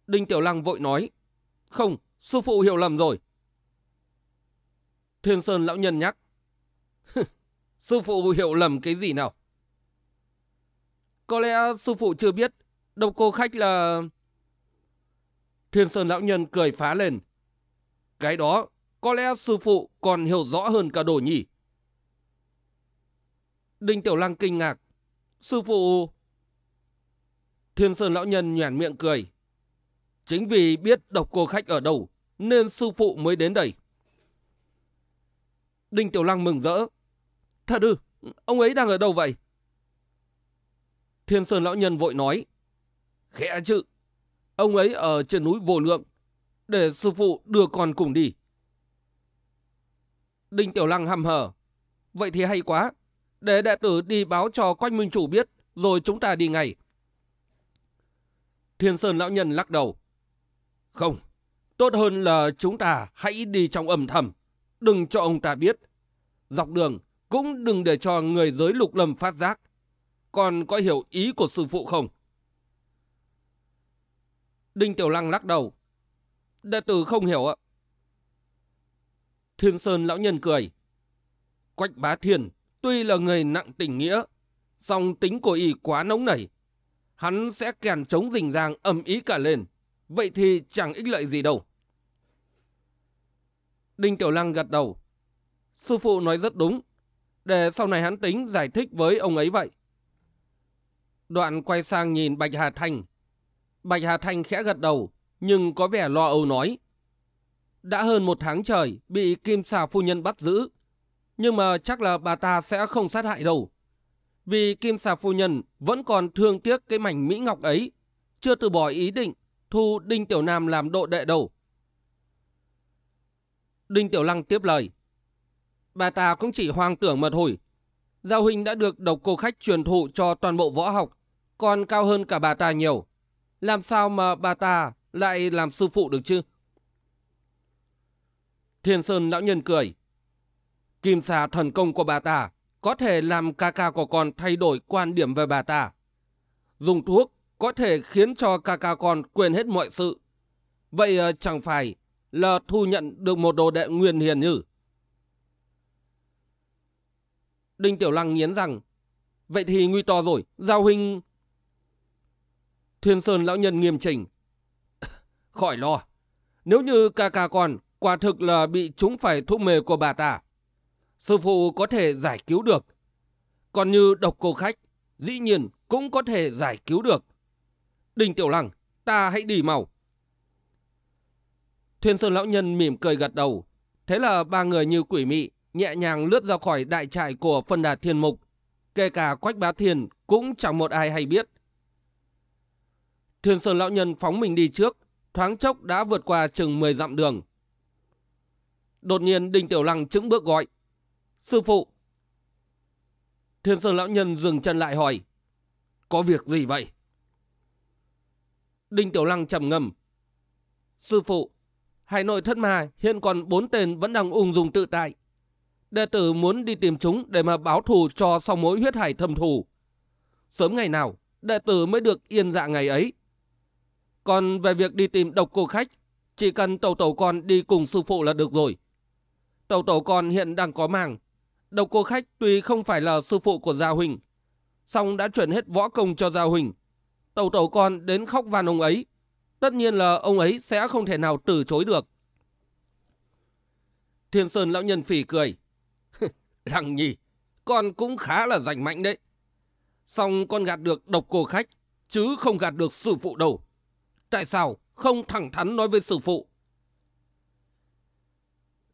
[SPEAKER 1] Đinh Tiểu Lăng vội nói, không, sư phụ hiểu lầm rồi. Thiên Sơn lão nhân nhắc, sư phụ hiểu lầm cái gì nào? Có lẽ sư phụ chưa biết, độc cô khách là... Thiên Sơn lão nhân cười phá lên. Cái đó có lẽ sư phụ còn hiểu rõ hơn cả đồ nhỉ. Đinh Tiểu Lăng kinh ngạc. Sư phụ... Thiên Sơn Lão Nhân nhoẻn miệng cười. Chính vì biết độc cô khách ở đâu, nên sư phụ mới đến đây. Đinh Tiểu Lăng mừng rỡ. Thật ư, ông ấy đang ở đâu vậy? Thiên Sơn Lão Nhân vội nói. Khẽ chữ. ông ấy ở trên núi Vô Lượng, để sư phụ đưa con cùng đi. Đinh Tiểu Lăng hầm hở. Vậy thì hay quá. Để đệ tử đi báo cho quanh minh chủ biết, rồi chúng ta đi ngay. Thiên Sơn Lão Nhân lắc đầu. Không, tốt hơn là chúng ta hãy đi trong ẩm thầm. Đừng cho ông ta biết. Dọc đường, cũng đừng để cho người giới lục lâm phát giác. Còn có hiểu ý của sư phụ không? Đinh Tiểu Lăng lắc đầu. Đệ tử không hiểu ạ. Thiên Sơn lão nhân cười. Quách bá thiền tuy là người nặng tình nghĩa, song tính của y quá nóng nảy. Hắn sẽ kèn chống rình rang âm ý cả lên. Vậy thì chẳng ích lợi gì đâu. Đinh Tiểu Lăng gật đầu. Sư phụ nói rất đúng. Để sau này hắn tính giải thích với ông ấy vậy. Đoạn quay sang nhìn Bạch Hà Thanh. Bạch Hà Thanh khẽ gật đầu, nhưng có vẻ lo âu nói đã hơn một tháng trời bị Kim Sà Phu Nhân bắt giữ. Nhưng mà chắc là bà ta sẽ không sát hại đâu. Vì Kim Sà Phu Nhân vẫn còn thương tiếc cái mảnh Mỹ Ngọc ấy, chưa từ bỏ ý định thu Đinh Tiểu Nam làm độ đệ đầu. Đinh Tiểu Lăng tiếp lời. Bà ta cũng chỉ hoang tưởng mà thôi. Giao huynh đã được độc cô khách truyền thụ cho toàn bộ võ học, còn cao hơn cả bà ta nhiều. Làm sao mà bà ta lại làm sư phụ được chứ? Thiên Sơn lão nhân cười. Kim xà thần công của bà ta có thể làm ca ca của con thay đổi quan điểm về bà ta. Dùng thuốc có thể khiến cho ca ca con quên hết mọi sự. Vậy ờ, chẳng phải là thu nhận được một đồ đệ nguyên hiền như. Đinh Tiểu Lăng nghiến rằng, vậy thì nguy to rồi, Giao Huynh... Thiên Sơn lão nhân nghiêm chỉnh. Khỏi lo, nếu như ca ca con Quả thực là bị chúng phải thuốc mê của bà ta. Sư phụ có thể giải cứu được. Còn như độc cô khách, dĩ nhiên cũng có thể giải cứu được. Đình Tiểu Lăng, ta hãy đi mau. Thuyền Sơn Lão Nhân mỉm cười gật đầu. Thế là ba người như quỷ mị nhẹ nhàng lướt ra khỏi đại trại của phân đà thiên mục. Kể cả Quách Bá Thiên cũng chẳng một ai hay biết. Thuyền Sơn Lão Nhân phóng mình đi trước, thoáng chốc đã vượt qua chừng 10 dặm đường, Đột nhiên Đinh Tiểu Lăng chững bước gọi. Sư phụ! Thiên Sơn Lão Nhân dừng chân lại hỏi. Có việc gì vậy? Đinh Tiểu Lăng trầm ngâm. Sư phụ! Hải nội thất ma hiện còn bốn tên vẫn đang ung dung tự tại. Đệ tử muốn đi tìm chúng để mà báo thù cho sau mối huyết hải thâm thù. Sớm ngày nào, đệ tử mới được yên dạ ngày ấy. Còn về việc đi tìm độc cô khách, chỉ cần tàu tàu con đi cùng sư phụ là được rồi. Tẩu tẩu con hiện đang có màng. Độc cô khách tuy không phải là sư phụ của Gia Huỳnh, song đã chuyển hết võ công cho Gia Huỳnh. Tẩu tẩu con đến khóc van ông ấy. Tất nhiên là ông ấy sẽ không thể nào từ chối được. Thiên Sơn lão nhân phỉ cười. cười. Lăng nhì, con cũng khá là rành mạnh đấy. Xong con gạt được độc cô khách, chứ không gạt được sư phụ đâu. Tại sao không thẳng thắn nói với sư phụ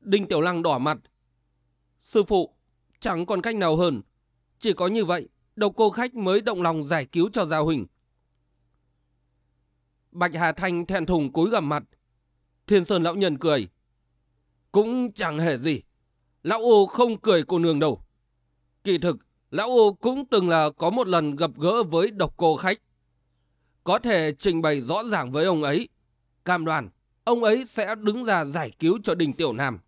[SPEAKER 1] Đinh Tiểu Lăng đỏ mặt. Sư phụ, chẳng còn cách nào hơn. Chỉ có như vậy, độc cô khách mới động lòng giải cứu cho Gia Huỳnh. Bạch Hà Thanh thẹn thùng cúi gằm mặt. Thiên Sơn lão nhân cười. Cũng chẳng hề gì. Lão ô không cười cô nương đâu. Kỳ thực, lão ô cũng từng là có một lần gặp gỡ với độc cô khách. Có thể trình bày rõ ràng với ông ấy. Cam đoàn, ông ấy sẽ đứng ra giải cứu cho đình tiểu nam.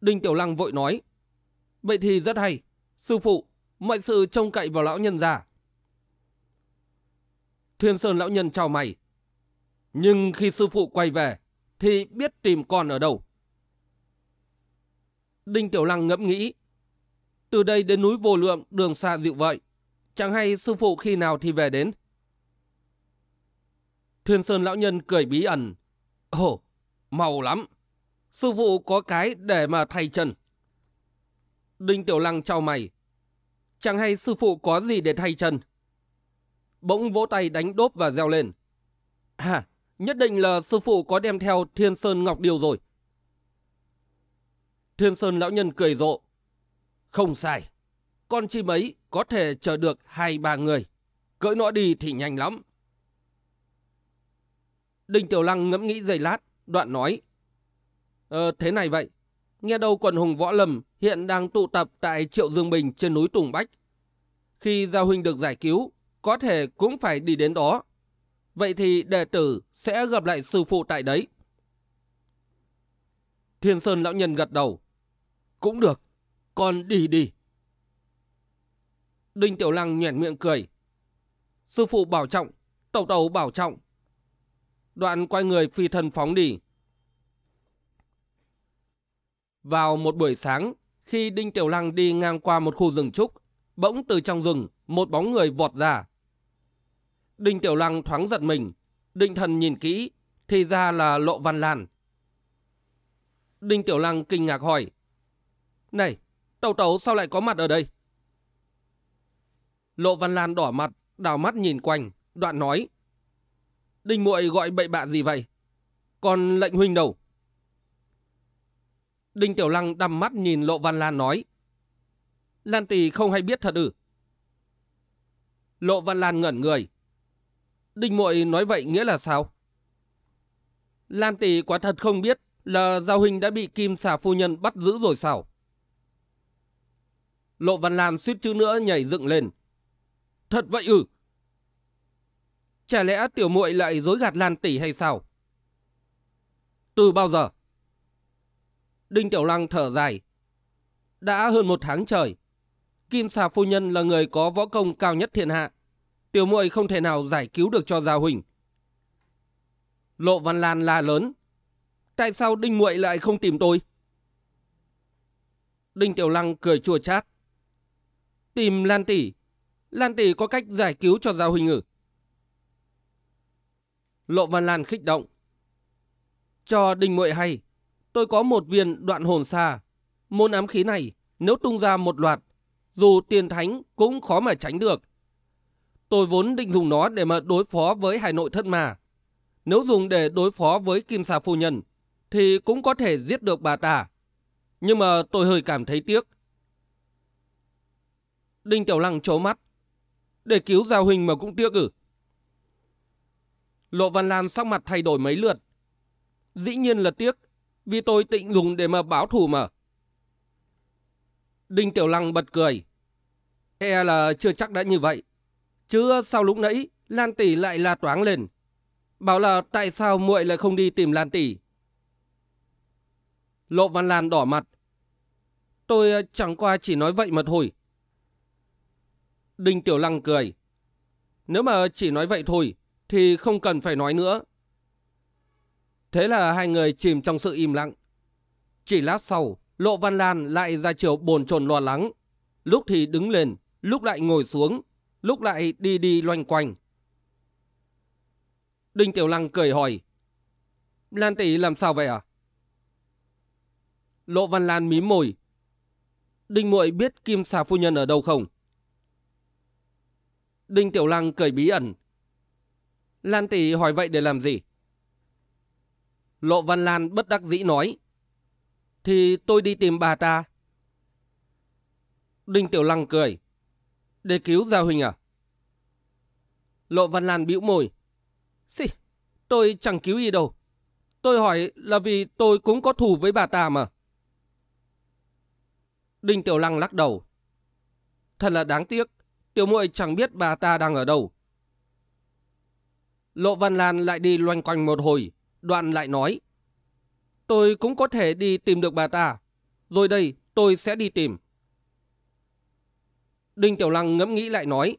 [SPEAKER 1] Đinh Tiểu Lăng vội nói. Vậy thì rất hay. Sư phụ, mọi sự trông cậy vào lão nhân già. Thiên Sơn lão nhân chào mày. Nhưng khi sư phụ quay về, thì biết tìm con ở đâu. Đinh Tiểu Lăng ngẫm nghĩ. Từ đây đến núi vô lượng đường xa dịu vậy. Chẳng hay sư phụ khi nào thì về đến. Thiên Sơn lão nhân cười bí ẩn. Ồ, oh, mau lắm. Sư phụ có cái để mà thay chân. Đinh Tiểu Lăng trao mày. Chẳng hay sư phụ có gì để thay chân. Bỗng vỗ tay đánh đốp và reo lên. À, nhất định là sư phụ có đem theo Thiên Sơn Ngọc Điều rồi. Thiên Sơn lão nhân cười rộ. Không sai. Con chim ấy có thể chờ được hai ba người. Cưỡi nó đi thì nhanh lắm. Đinh Tiểu Lăng ngẫm nghĩ giây lát, đoạn nói. Ờ, thế này vậy. Nghe đầu quần hùng võ lầm hiện đang tụ tập tại Triệu Dương Bình trên núi Tùng Bách. Khi Gia Huynh được giải cứu, có thể cũng phải đi đến đó. Vậy thì đệ tử sẽ gặp lại sư phụ tại đấy. Thiên Sơn lão nhân gật đầu. Cũng được, con đi đi. Đinh Tiểu Lăng nhẹn miệng cười. Sư phụ bảo trọng, tẩu tẩu bảo trọng. Đoạn quay người phi thân phóng đi. Vào một buổi sáng, khi Đinh Tiểu Lăng đi ngang qua một khu rừng trúc, bỗng từ trong rừng một bóng người vọt ra. Đinh Tiểu Lăng thoáng giật mình, định thần nhìn kỹ, thì ra là Lộ Văn Lan. Đinh Tiểu Lăng kinh ngạc hỏi, Này, Tẩu Tẩu sao lại có mặt ở đây? Lộ Văn Lan đỏ mặt, đào mắt nhìn quanh, đoạn nói, Đinh muội gọi bậy bạ gì vậy? Còn lệnh huynh đâu? Đinh Tiểu Lăng đăm mắt nhìn Lộ Văn Lan nói. Lan Tỷ không hay biết thật ư? Lộ Văn Lan ngẩn người. Đinh Mội nói vậy nghĩa là sao? Lan Tỷ quả thật không biết là Giao Hình đã bị Kim Xà Phu Nhân bắt giữ rồi sao? Lộ Văn Lan suýt chứ nữa nhảy dựng lên. Thật vậy ư? Chả lẽ tiểu muội lại dối gạt Lan Tỷ hay sao? Từ bao giờ? Đinh Tiểu Lăng thở dài. Đã hơn một tháng trời, Kim Xà Phu Nhân là người có võ công cao nhất thiên hạ. Tiểu muội không thể nào giải cứu được cho Gia Huỳnh. Lộ Văn Lan la lớn. Tại sao Đinh muội lại không tìm tôi? Đinh Tiểu Lăng cười chua chát. Tìm Lan Tỷ. Lan Tỷ có cách giải cứu cho Gia Huỳnh ử. Lộ Văn Lan khích động. Cho Đinh muội hay tôi có một viên đoạn hồn xa. Môn ám khí này, nếu tung ra một loạt, dù tiền thánh cũng khó mà tránh được. Tôi vốn định dùng nó để mà đối phó với hải Nội thân mà. Nếu dùng để đối phó với Kim xà Phu Nhân, thì cũng có thể giết được bà ta. Nhưng mà tôi hơi cảm thấy tiếc. Đinh Tiểu Lăng trố mắt. Để cứu Giao Huỳnh mà cũng tiếc ử Lộ Văn Lan sắc mặt thay đổi mấy lượt. Dĩ nhiên là tiếc, vì tôi tịnh dùng để mà báo thù mà. Đinh Tiểu Lăng bật cười. E là chưa chắc đã như vậy. Chứ sau lúc nãy, Lan Tỷ lại la toáng lên. Bảo là tại sao muội lại không đi tìm Lan Tỷ. Lộ Văn Lan đỏ mặt. Tôi ờ, chẳng qua chỉ nói vậy mà thôi. Đinh Tiểu Lăng cười. Nếu mà chỉ nói vậy thôi, thì không cần phải nói nữa. Thế là hai người chìm trong sự im lặng. Chỉ lát sau, Lộ Văn Lan lại ra chiều bồn chồn lo lắng. Lúc thì đứng lên, lúc lại ngồi xuống, lúc lại đi đi loanh quanh. Đinh Tiểu Lăng cười hỏi. Lan tỷ làm sao vậy à? Lộ Văn Lan mím môi. Đinh Muội biết Kim Xà Phu Nhân ở đâu không? Đinh Tiểu Lăng cười bí ẩn. Lan tỷ hỏi vậy để làm gì? Lộ Văn Lan bất đắc dĩ nói. Thì tôi đi tìm bà ta. Đinh Tiểu Lăng cười. Để cứu Gia Huynh à? Lộ Văn Lan bĩu môi. Xì, tôi chẳng cứu gì đâu. Tôi hỏi là vì tôi cũng có thù với bà ta mà. Đinh Tiểu Lăng lắc đầu. Thật là đáng tiếc, Tiểu muội chẳng biết bà ta đang ở đâu. Lộ Văn Lan lại đi loanh quanh một hồi, Đoạn lại nói, tôi cũng có thể đi tìm được bà ta, rồi đây tôi sẽ đi tìm. Đinh Tiểu Lăng ngẫm nghĩ lại nói,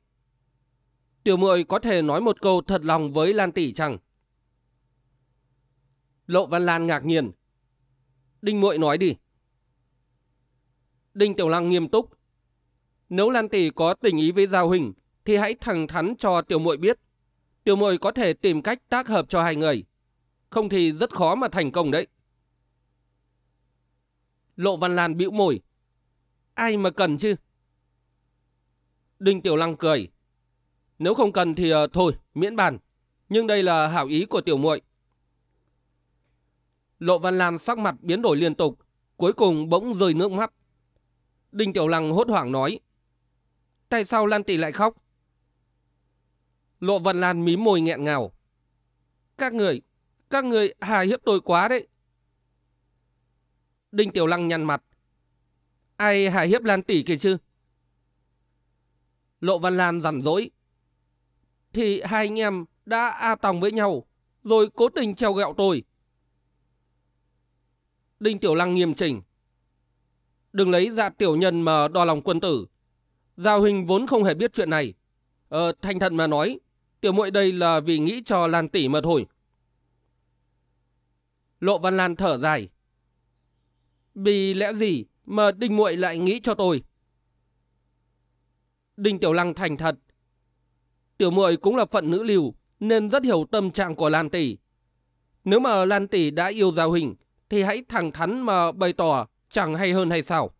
[SPEAKER 1] Tiểu Mội có thể nói một câu thật lòng với Lan Tỷ chẳng? Lộ Văn Lan ngạc nhiên. Đinh Mội nói đi. Đinh Tiểu Lăng nghiêm túc. Nếu Lan Tỷ có tình ý với Giao Huỳnh, thì hãy thẳng thắn cho Tiểu Mội biết. Tiểu Mội có thể tìm cách tác hợp cho hai người. Không thì rất khó mà thành công đấy. Lộ Văn Lan bĩu môi. Ai mà cần chứ? Đinh Tiểu Lăng cười. Nếu không cần thì uh, thôi, miễn bàn. Nhưng đây là hảo ý của tiểu muội. Lộ Văn Lan sắc mặt biến đổi liên tục, cuối cùng bỗng rơi nước mắt. Đinh Tiểu Lăng hốt hoảng nói. Tại sao Lan Tỷ lại khóc? Lộ Văn Lan mím môi nghẹn ngào. Các người, các người hà hiếp tôi quá đấy. Đinh Tiểu Lăng nhăn mặt. Ai hà hiếp Lan Tỷ kìa chứ? Lộ Văn Lan rằn rỗi. Thì hai anh em đã a tòng với nhau, rồi cố tình treo gẹo tôi. Đinh Tiểu Lăng nghiêm chỉnh. Đừng lấy dạ tiểu nhân mà đo lòng quân tử. Giao Huỳnh vốn không hề biết chuyện này. Ờ, thành thật mà nói, tiểu muội đây là vì nghĩ cho Lan Tỷ mà thôi. Lộ Văn Lan thở dài. Vì lẽ gì mà Đinh Muội lại nghĩ cho tôi? Đinh Tiểu Lăng thành thật. Tiểu Muội cũng là phận nữ liều nên rất hiểu tâm trạng của Lan Tỷ. Nếu mà Lan Tỷ đã yêu Giao Hình thì hãy thẳng thắn mà bày tỏ chẳng hay hơn hay sao?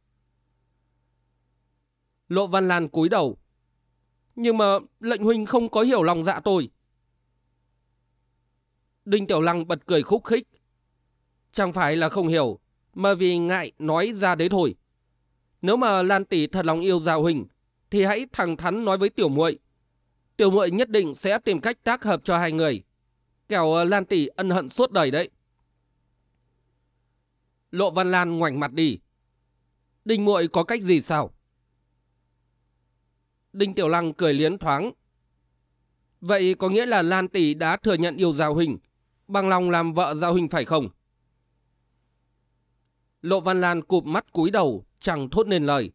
[SPEAKER 1] Lộ Văn Lan cúi đầu. Nhưng mà lệnh huynh không có hiểu lòng dạ tôi. Đinh Tiểu Lăng bật cười khúc khích. Chẳng phải là không hiểu, mà vì ngại nói ra đấy thôi. Nếu mà Lan Tỷ thật lòng yêu Giao Huỳnh, thì hãy thẳng thắn nói với Tiểu muội Tiểu muội nhất định sẽ tìm cách tác hợp cho hai người. Kẻo ờ, Lan Tỷ ân hận suốt đời đấy. Lộ Văn Lan ngoảnh mặt đi. Đinh muội có cách gì sao? Đinh Tiểu Lăng cười liến thoáng. Vậy có nghĩa là Lan Tỷ đã thừa nhận yêu Giao Huỳnh, bằng lòng làm vợ Giao Huỳnh phải không? Lộ Văn Lan cụp mắt cúi đầu, chẳng thốt nên lời.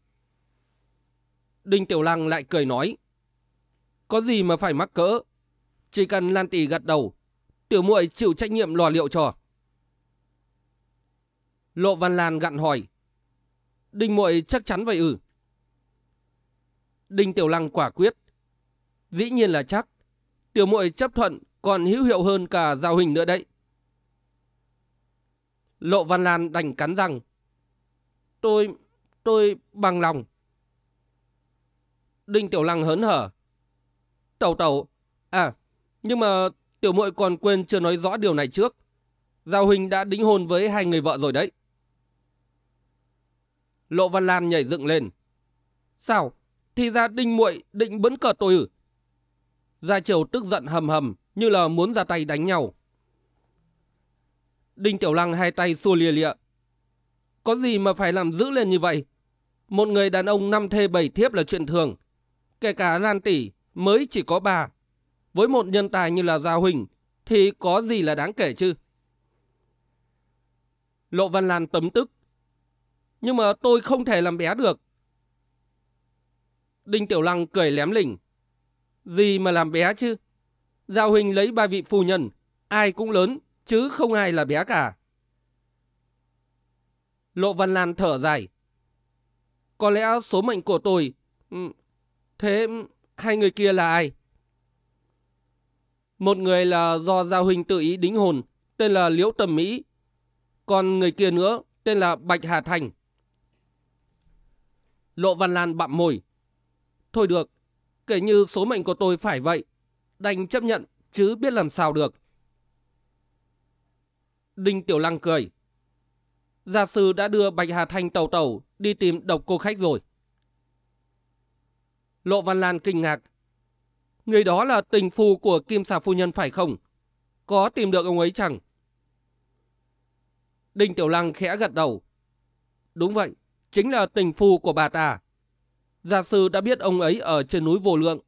[SPEAKER 1] Đinh Tiểu Lăng lại cười nói. Có gì mà phải mắc cỡ? Chỉ cần Lan Tỷ gật đầu, Tiểu muội chịu trách nhiệm lò liệu trò. Lộ Văn Lan gặn hỏi. Đinh muội chắc chắn vậy ư? Ừ. Đinh Tiểu Lăng quả quyết. Dĩ nhiên là chắc. Tiểu muội chấp thuận còn hữu hiệu hơn cả giao hình nữa đấy. Lộ Văn Lan đành cắn răng, Tôi, tôi bằng lòng. Đinh Tiểu Lăng hớn hở. Tẩu tẩu, à, nhưng mà Tiểu muội còn quên chưa nói rõ điều này trước. Giao Huỳnh đã đính hôn với hai người vợ rồi đấy. Lộ Văn Lan nhảy dựng lên. Sao? Thì ra Đinh muội định bấn cờ tôi ư? Gia Triều tức giận hầm hầm như là muốn ra tay đánh nhau. Đinh Tiểu Lăng hai tay xua lìa lịa. Có gì mà phải làm dữ lên như vậy? Một người đàn ông năm thê bảy thiếp là chuyện thường. Kể cả Lan Tỷ mới chỉ có bà. Với một nhân tài như là Gia Huỳnh thì có gì là đáng kể chứ? Lộ Văn Lan tấm tức. Nhưng mà tôi không thể làm bé được. Đinh Tiểu Lăng cười lém lỉnh. Gì mà làm bé chứ? Giao Huỳnh lấy ba vị phu nhân, ai cũng lớn, chứ không ai là bé cả. Lộ Văn Lan thở dài. Có lẽ số mệnh của tôi... Ừ, thế hai người kia là ai? Một người là do Gia Huynh tự ý đính hồn, tên là Liễu Tầm Mỹ. Còn người kia nữa, tên là Bạch Hà Thành. Lộ Văn Lan bặm môi. Thôi được, kể như số mệnh của tôi phải vậy. Đành chấp nhận, chứ biết làm sao được. Đinh Tiểu Lăng cười. Gia sư đã đưa Bạch Hà Thanh tàu tàu đi tìm độc cô khách rồi. Lộ Văn Lan kinh ngạc. Người đó là tình phu của Kim Xà Phu Nhân phải không? Có tìm được ông ấy chẳng? Đinh Tiểu Lăng khẽ gật đầu. Đúng vậy, chính là tình phu của bà ta. Gia sư đã biết ông ấy ở trên núi Vô Lượng.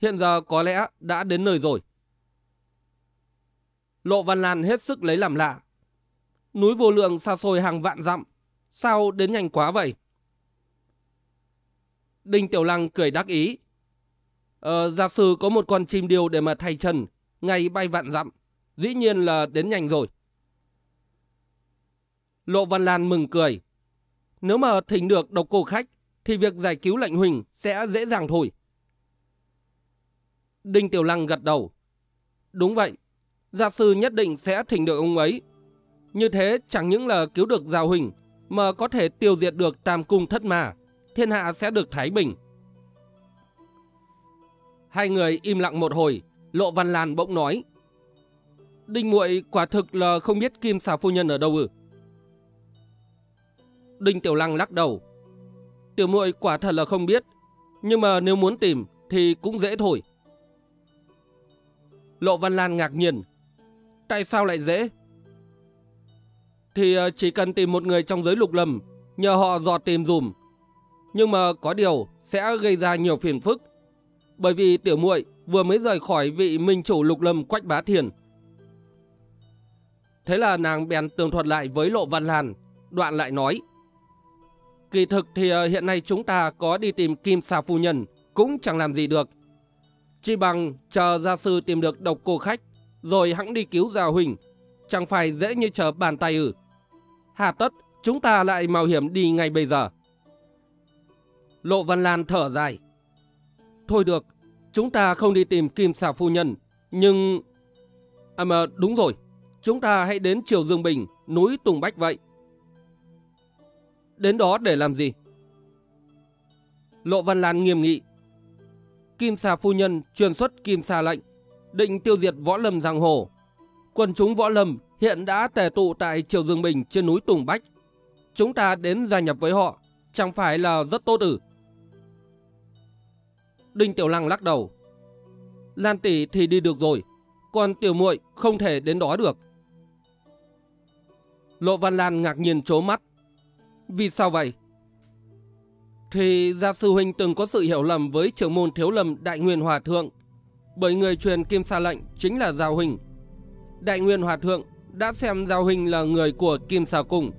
[SPEAKER 1] Hiện giờ có lẽ đã đến nơi rồi. Lộ Văn Lan hết sức lấy làm lạ. Núi vô lượng xa xôi hàng vạn dặm. Sao đến nhanh quá vậy? Đinh Tiểu Lăng cười đắc ý. Ờ, giả sử có một con chim điêu để mà thay chân, ngay bay vạn dặm. Dĩ nhiên là đến nhanh rồi. Lộ Văn Lan mừng cười. Nếu mà thỉnh được độc cô khách, thì việc giải cứu lệnh huỳnh sẽ dễ dàng thôi. Đinh Tiểu Lăng gật đầu. Đúng vậy, giả sư nhất định sẽ thỉnh được ông ấy. Như thế chẳng những là cứu được Giao Huỳnh, mà có thể tiêu diệt được Tam Cung Thất Ma, thiên hạ sẽ được Thái Bình. Hai người im lặng một hồi, Lộ Văn Lan bỗng nói. Đinh muội quả thực là không biết Kim Xà Phu Nhân ở đâu ư. Đinh Tiểu Lăng lắc đầu. Tiểu muội quả thật là không biết, nhưng mà nếu muốn tìm thì cũng dễ thôi. Lộ Văn Lan ngạc nhiên, Tại sao lại dễ? Thì ờ, chỉ cần tìm một người trong giới lục lầm, nhờ họ dò tìm dùm. Nhưng mà có điều sẽ gây ra nhiều phiền phức. Bởi vì tiểu muội vừa mới rời khỏi vị minh chủ lục lâm quách bá thiền. Thế là nàng bèn tường thuật lại với Lộ Văn Lan, đoạn lại nói. Kỳ thực thì ờ, hiện nay chúng ta có đi tìm Kim Sa Phu Nhân cũng chẳng làm gì được. Chỉ bằng chờ gia sư tìm được độc cô khách rồi hãng đi cứu Gia Huỳnh. Chẳng phải dễ như trở bàn tay ư. Hà tất, chúng ta lại mạo hiểm đi ngay bây giờ. Lộ Văn Lan thở dài. Thôi được, chúng ta không đi tìm Kim Xà Phu Nhân, nhưng... À mà đúng rồi, chúng ta hãy đến Triều Dương Bình, núi Tùng Bách vậy. Đến đó để làm gì? Lộ Văn Lan nghiêm nghị. Kim Sà Phu Nhân truyền xuất Kim Sà lệnh định tiêu diệt võ lâm giang hồ. Quân chúng võ lâm hiện đã tề tụ tại Triều Dương Bình trên núi Tùng Bách. Chúng ta đến gia nhập với họ, chẳng phải là rất tốt ư? Đinh Tiểu Lăng lắc đầu. Lan tỷ thì đi được rồi, còn Tiểu Muội không thể đến đó được. Lộ Văn Lan ngạc nhiên trố mắt. Vì sao vậy? Thì gia sư huynh từng có sự hiểu lầm với trưởng môn thiếu lầm Đại Nguyên Hòa Thượng bởi người truyền Kim Sa Lệnh chính là Giao Hình. Đại Nguyên Hòa Thượng đã xem Giao Hình là người của Kim Sa Cung.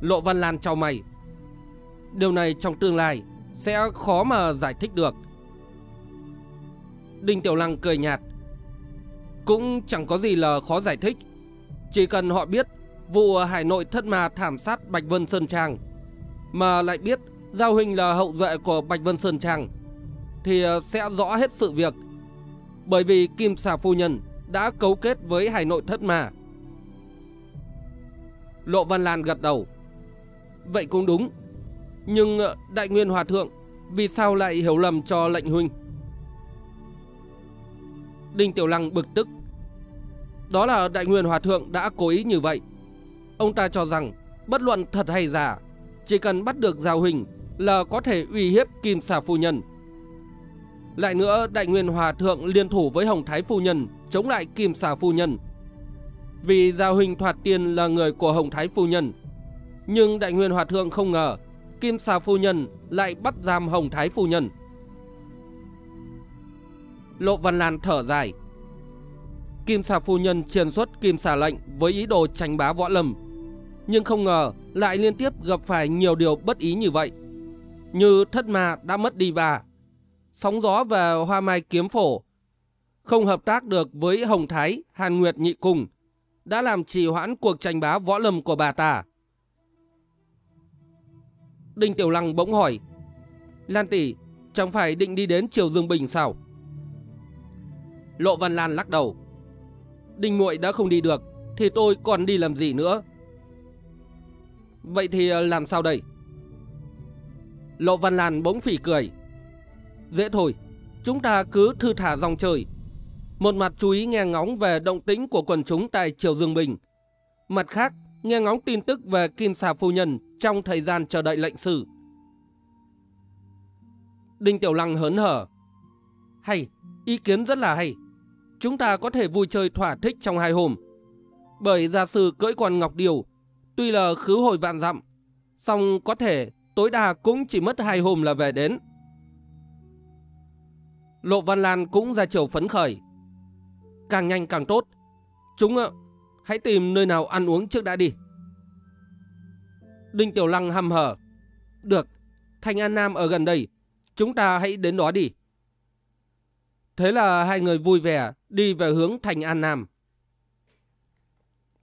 [SPEAKER 1] Lộ Văn Lan trao mày. Điều này trong tương lai sẽ khó mà giải thích được. Đinh Tiểu Lăng cười nhạt. Cũng chẳng có gì là khó giải thích. Chỉ cần họ biết vụ Hải Nội thất ma thảm sát Bạch Vân Sơn Trang mà lại biết Giao Hình là hậu duệ của Bạch Vân Sơn Trang thì ờ, sẽ rõ hết sự việc. Bởi vì Kim Xà Phu Nhân đã cấu kết với Hải Nội Thất Ma. Lộ Văn Lan gật đầu. Vậy cũng đúng. Nhưng ờ, Đại Nguyên Hòa Thượng vì sao lại hiểu lầm cho lệnh huynh? Đinh Tiểu Lăng bực tức. Đó là Đại Nguyên Hòa Thượng đã cố ý như vậy. Ông ta cho rằng bất luận thật hay giả, chỉ cần bắt được Giao Huỳnh là có thể uy hiếp Kim Xà Phu Nhân. Lại nữa, Đại Nguyên Hòa Thượng liên thủ với Hồng Thái Phu Nhân, chống lại Kim Xà Phu Nhân. Vì Gia huynh Thoạt Tiên là người của Hồng Thái Phu Nhân. Nhưng Đại Nguyên Hòa Thượng không ngờ, Kim Xà Phu Nhân lại bắt giam Hồng Thái Phu Nhân. Lộ Văn Lan thở dài. Kim Xà Phu Nhân truyền xuất Kim Xà Lệnh với ý đồ tranh bá võ lâm. Nhưng không ngờ lại liên tiếp gặp phải nhiều điều bất ý như vậy. Như thất ma đã mất đi bà Sóng Gió và Hoa Mai Kiếm Phổ, không hợp tác được với Hồng Thái, Hàn Nguyệt Nhị Cung, đã làm trì hoãn cuộc tranh bá võ lâm của bà ta. Đinh Tiểu Lăng bỗng hỏi, Lan Tỷ, chẳng phải định đi đến Triều Dương Bình sao? Lộ Văn Lan lắc đầu, Đinh Muội đã không đi được, thì tôi còn đi làm gì nữa? Vậy thì ờ, làm sao đây? Lộ Văn Lan bỗng phỉ cười. Dễ thôi, chúng ta cứ thư thả dòng trời. Một mặt chú ý nghe ngóng về động tĩnh của quần chúng tại Triều Dương Bình. Mặt khác, nghe ngóng tin tức về Kim Sà Phu Nhân trong thời gian chờ đợi lệnh xử. Đinh Tiểu Lăng hớn hở. Hay, ý kiến rất là hay. Chúng ta có thể vui chơi thỏa thích trong hai hôm. Bởi gia sư cưỡi con Ngọc Điều, tuy là khứ hồi vạn dặm, song có thể tối đa cũng chỉ mất hai hôm là về đến. Lộ Văn Lan cũng ra chiều phấn khởi. Càng nhanh càng tốt. Chúng ạ, ờ, hãy tìm nơi nào ăn uống trước đã đi. Đinh Tiểu Lăng hầm hở. Được, Thanh An Nam ở gần đây. Chúng ta hãy đến đó đi. Thế là hai người vui vẻ đi về hướng Thành An Nam.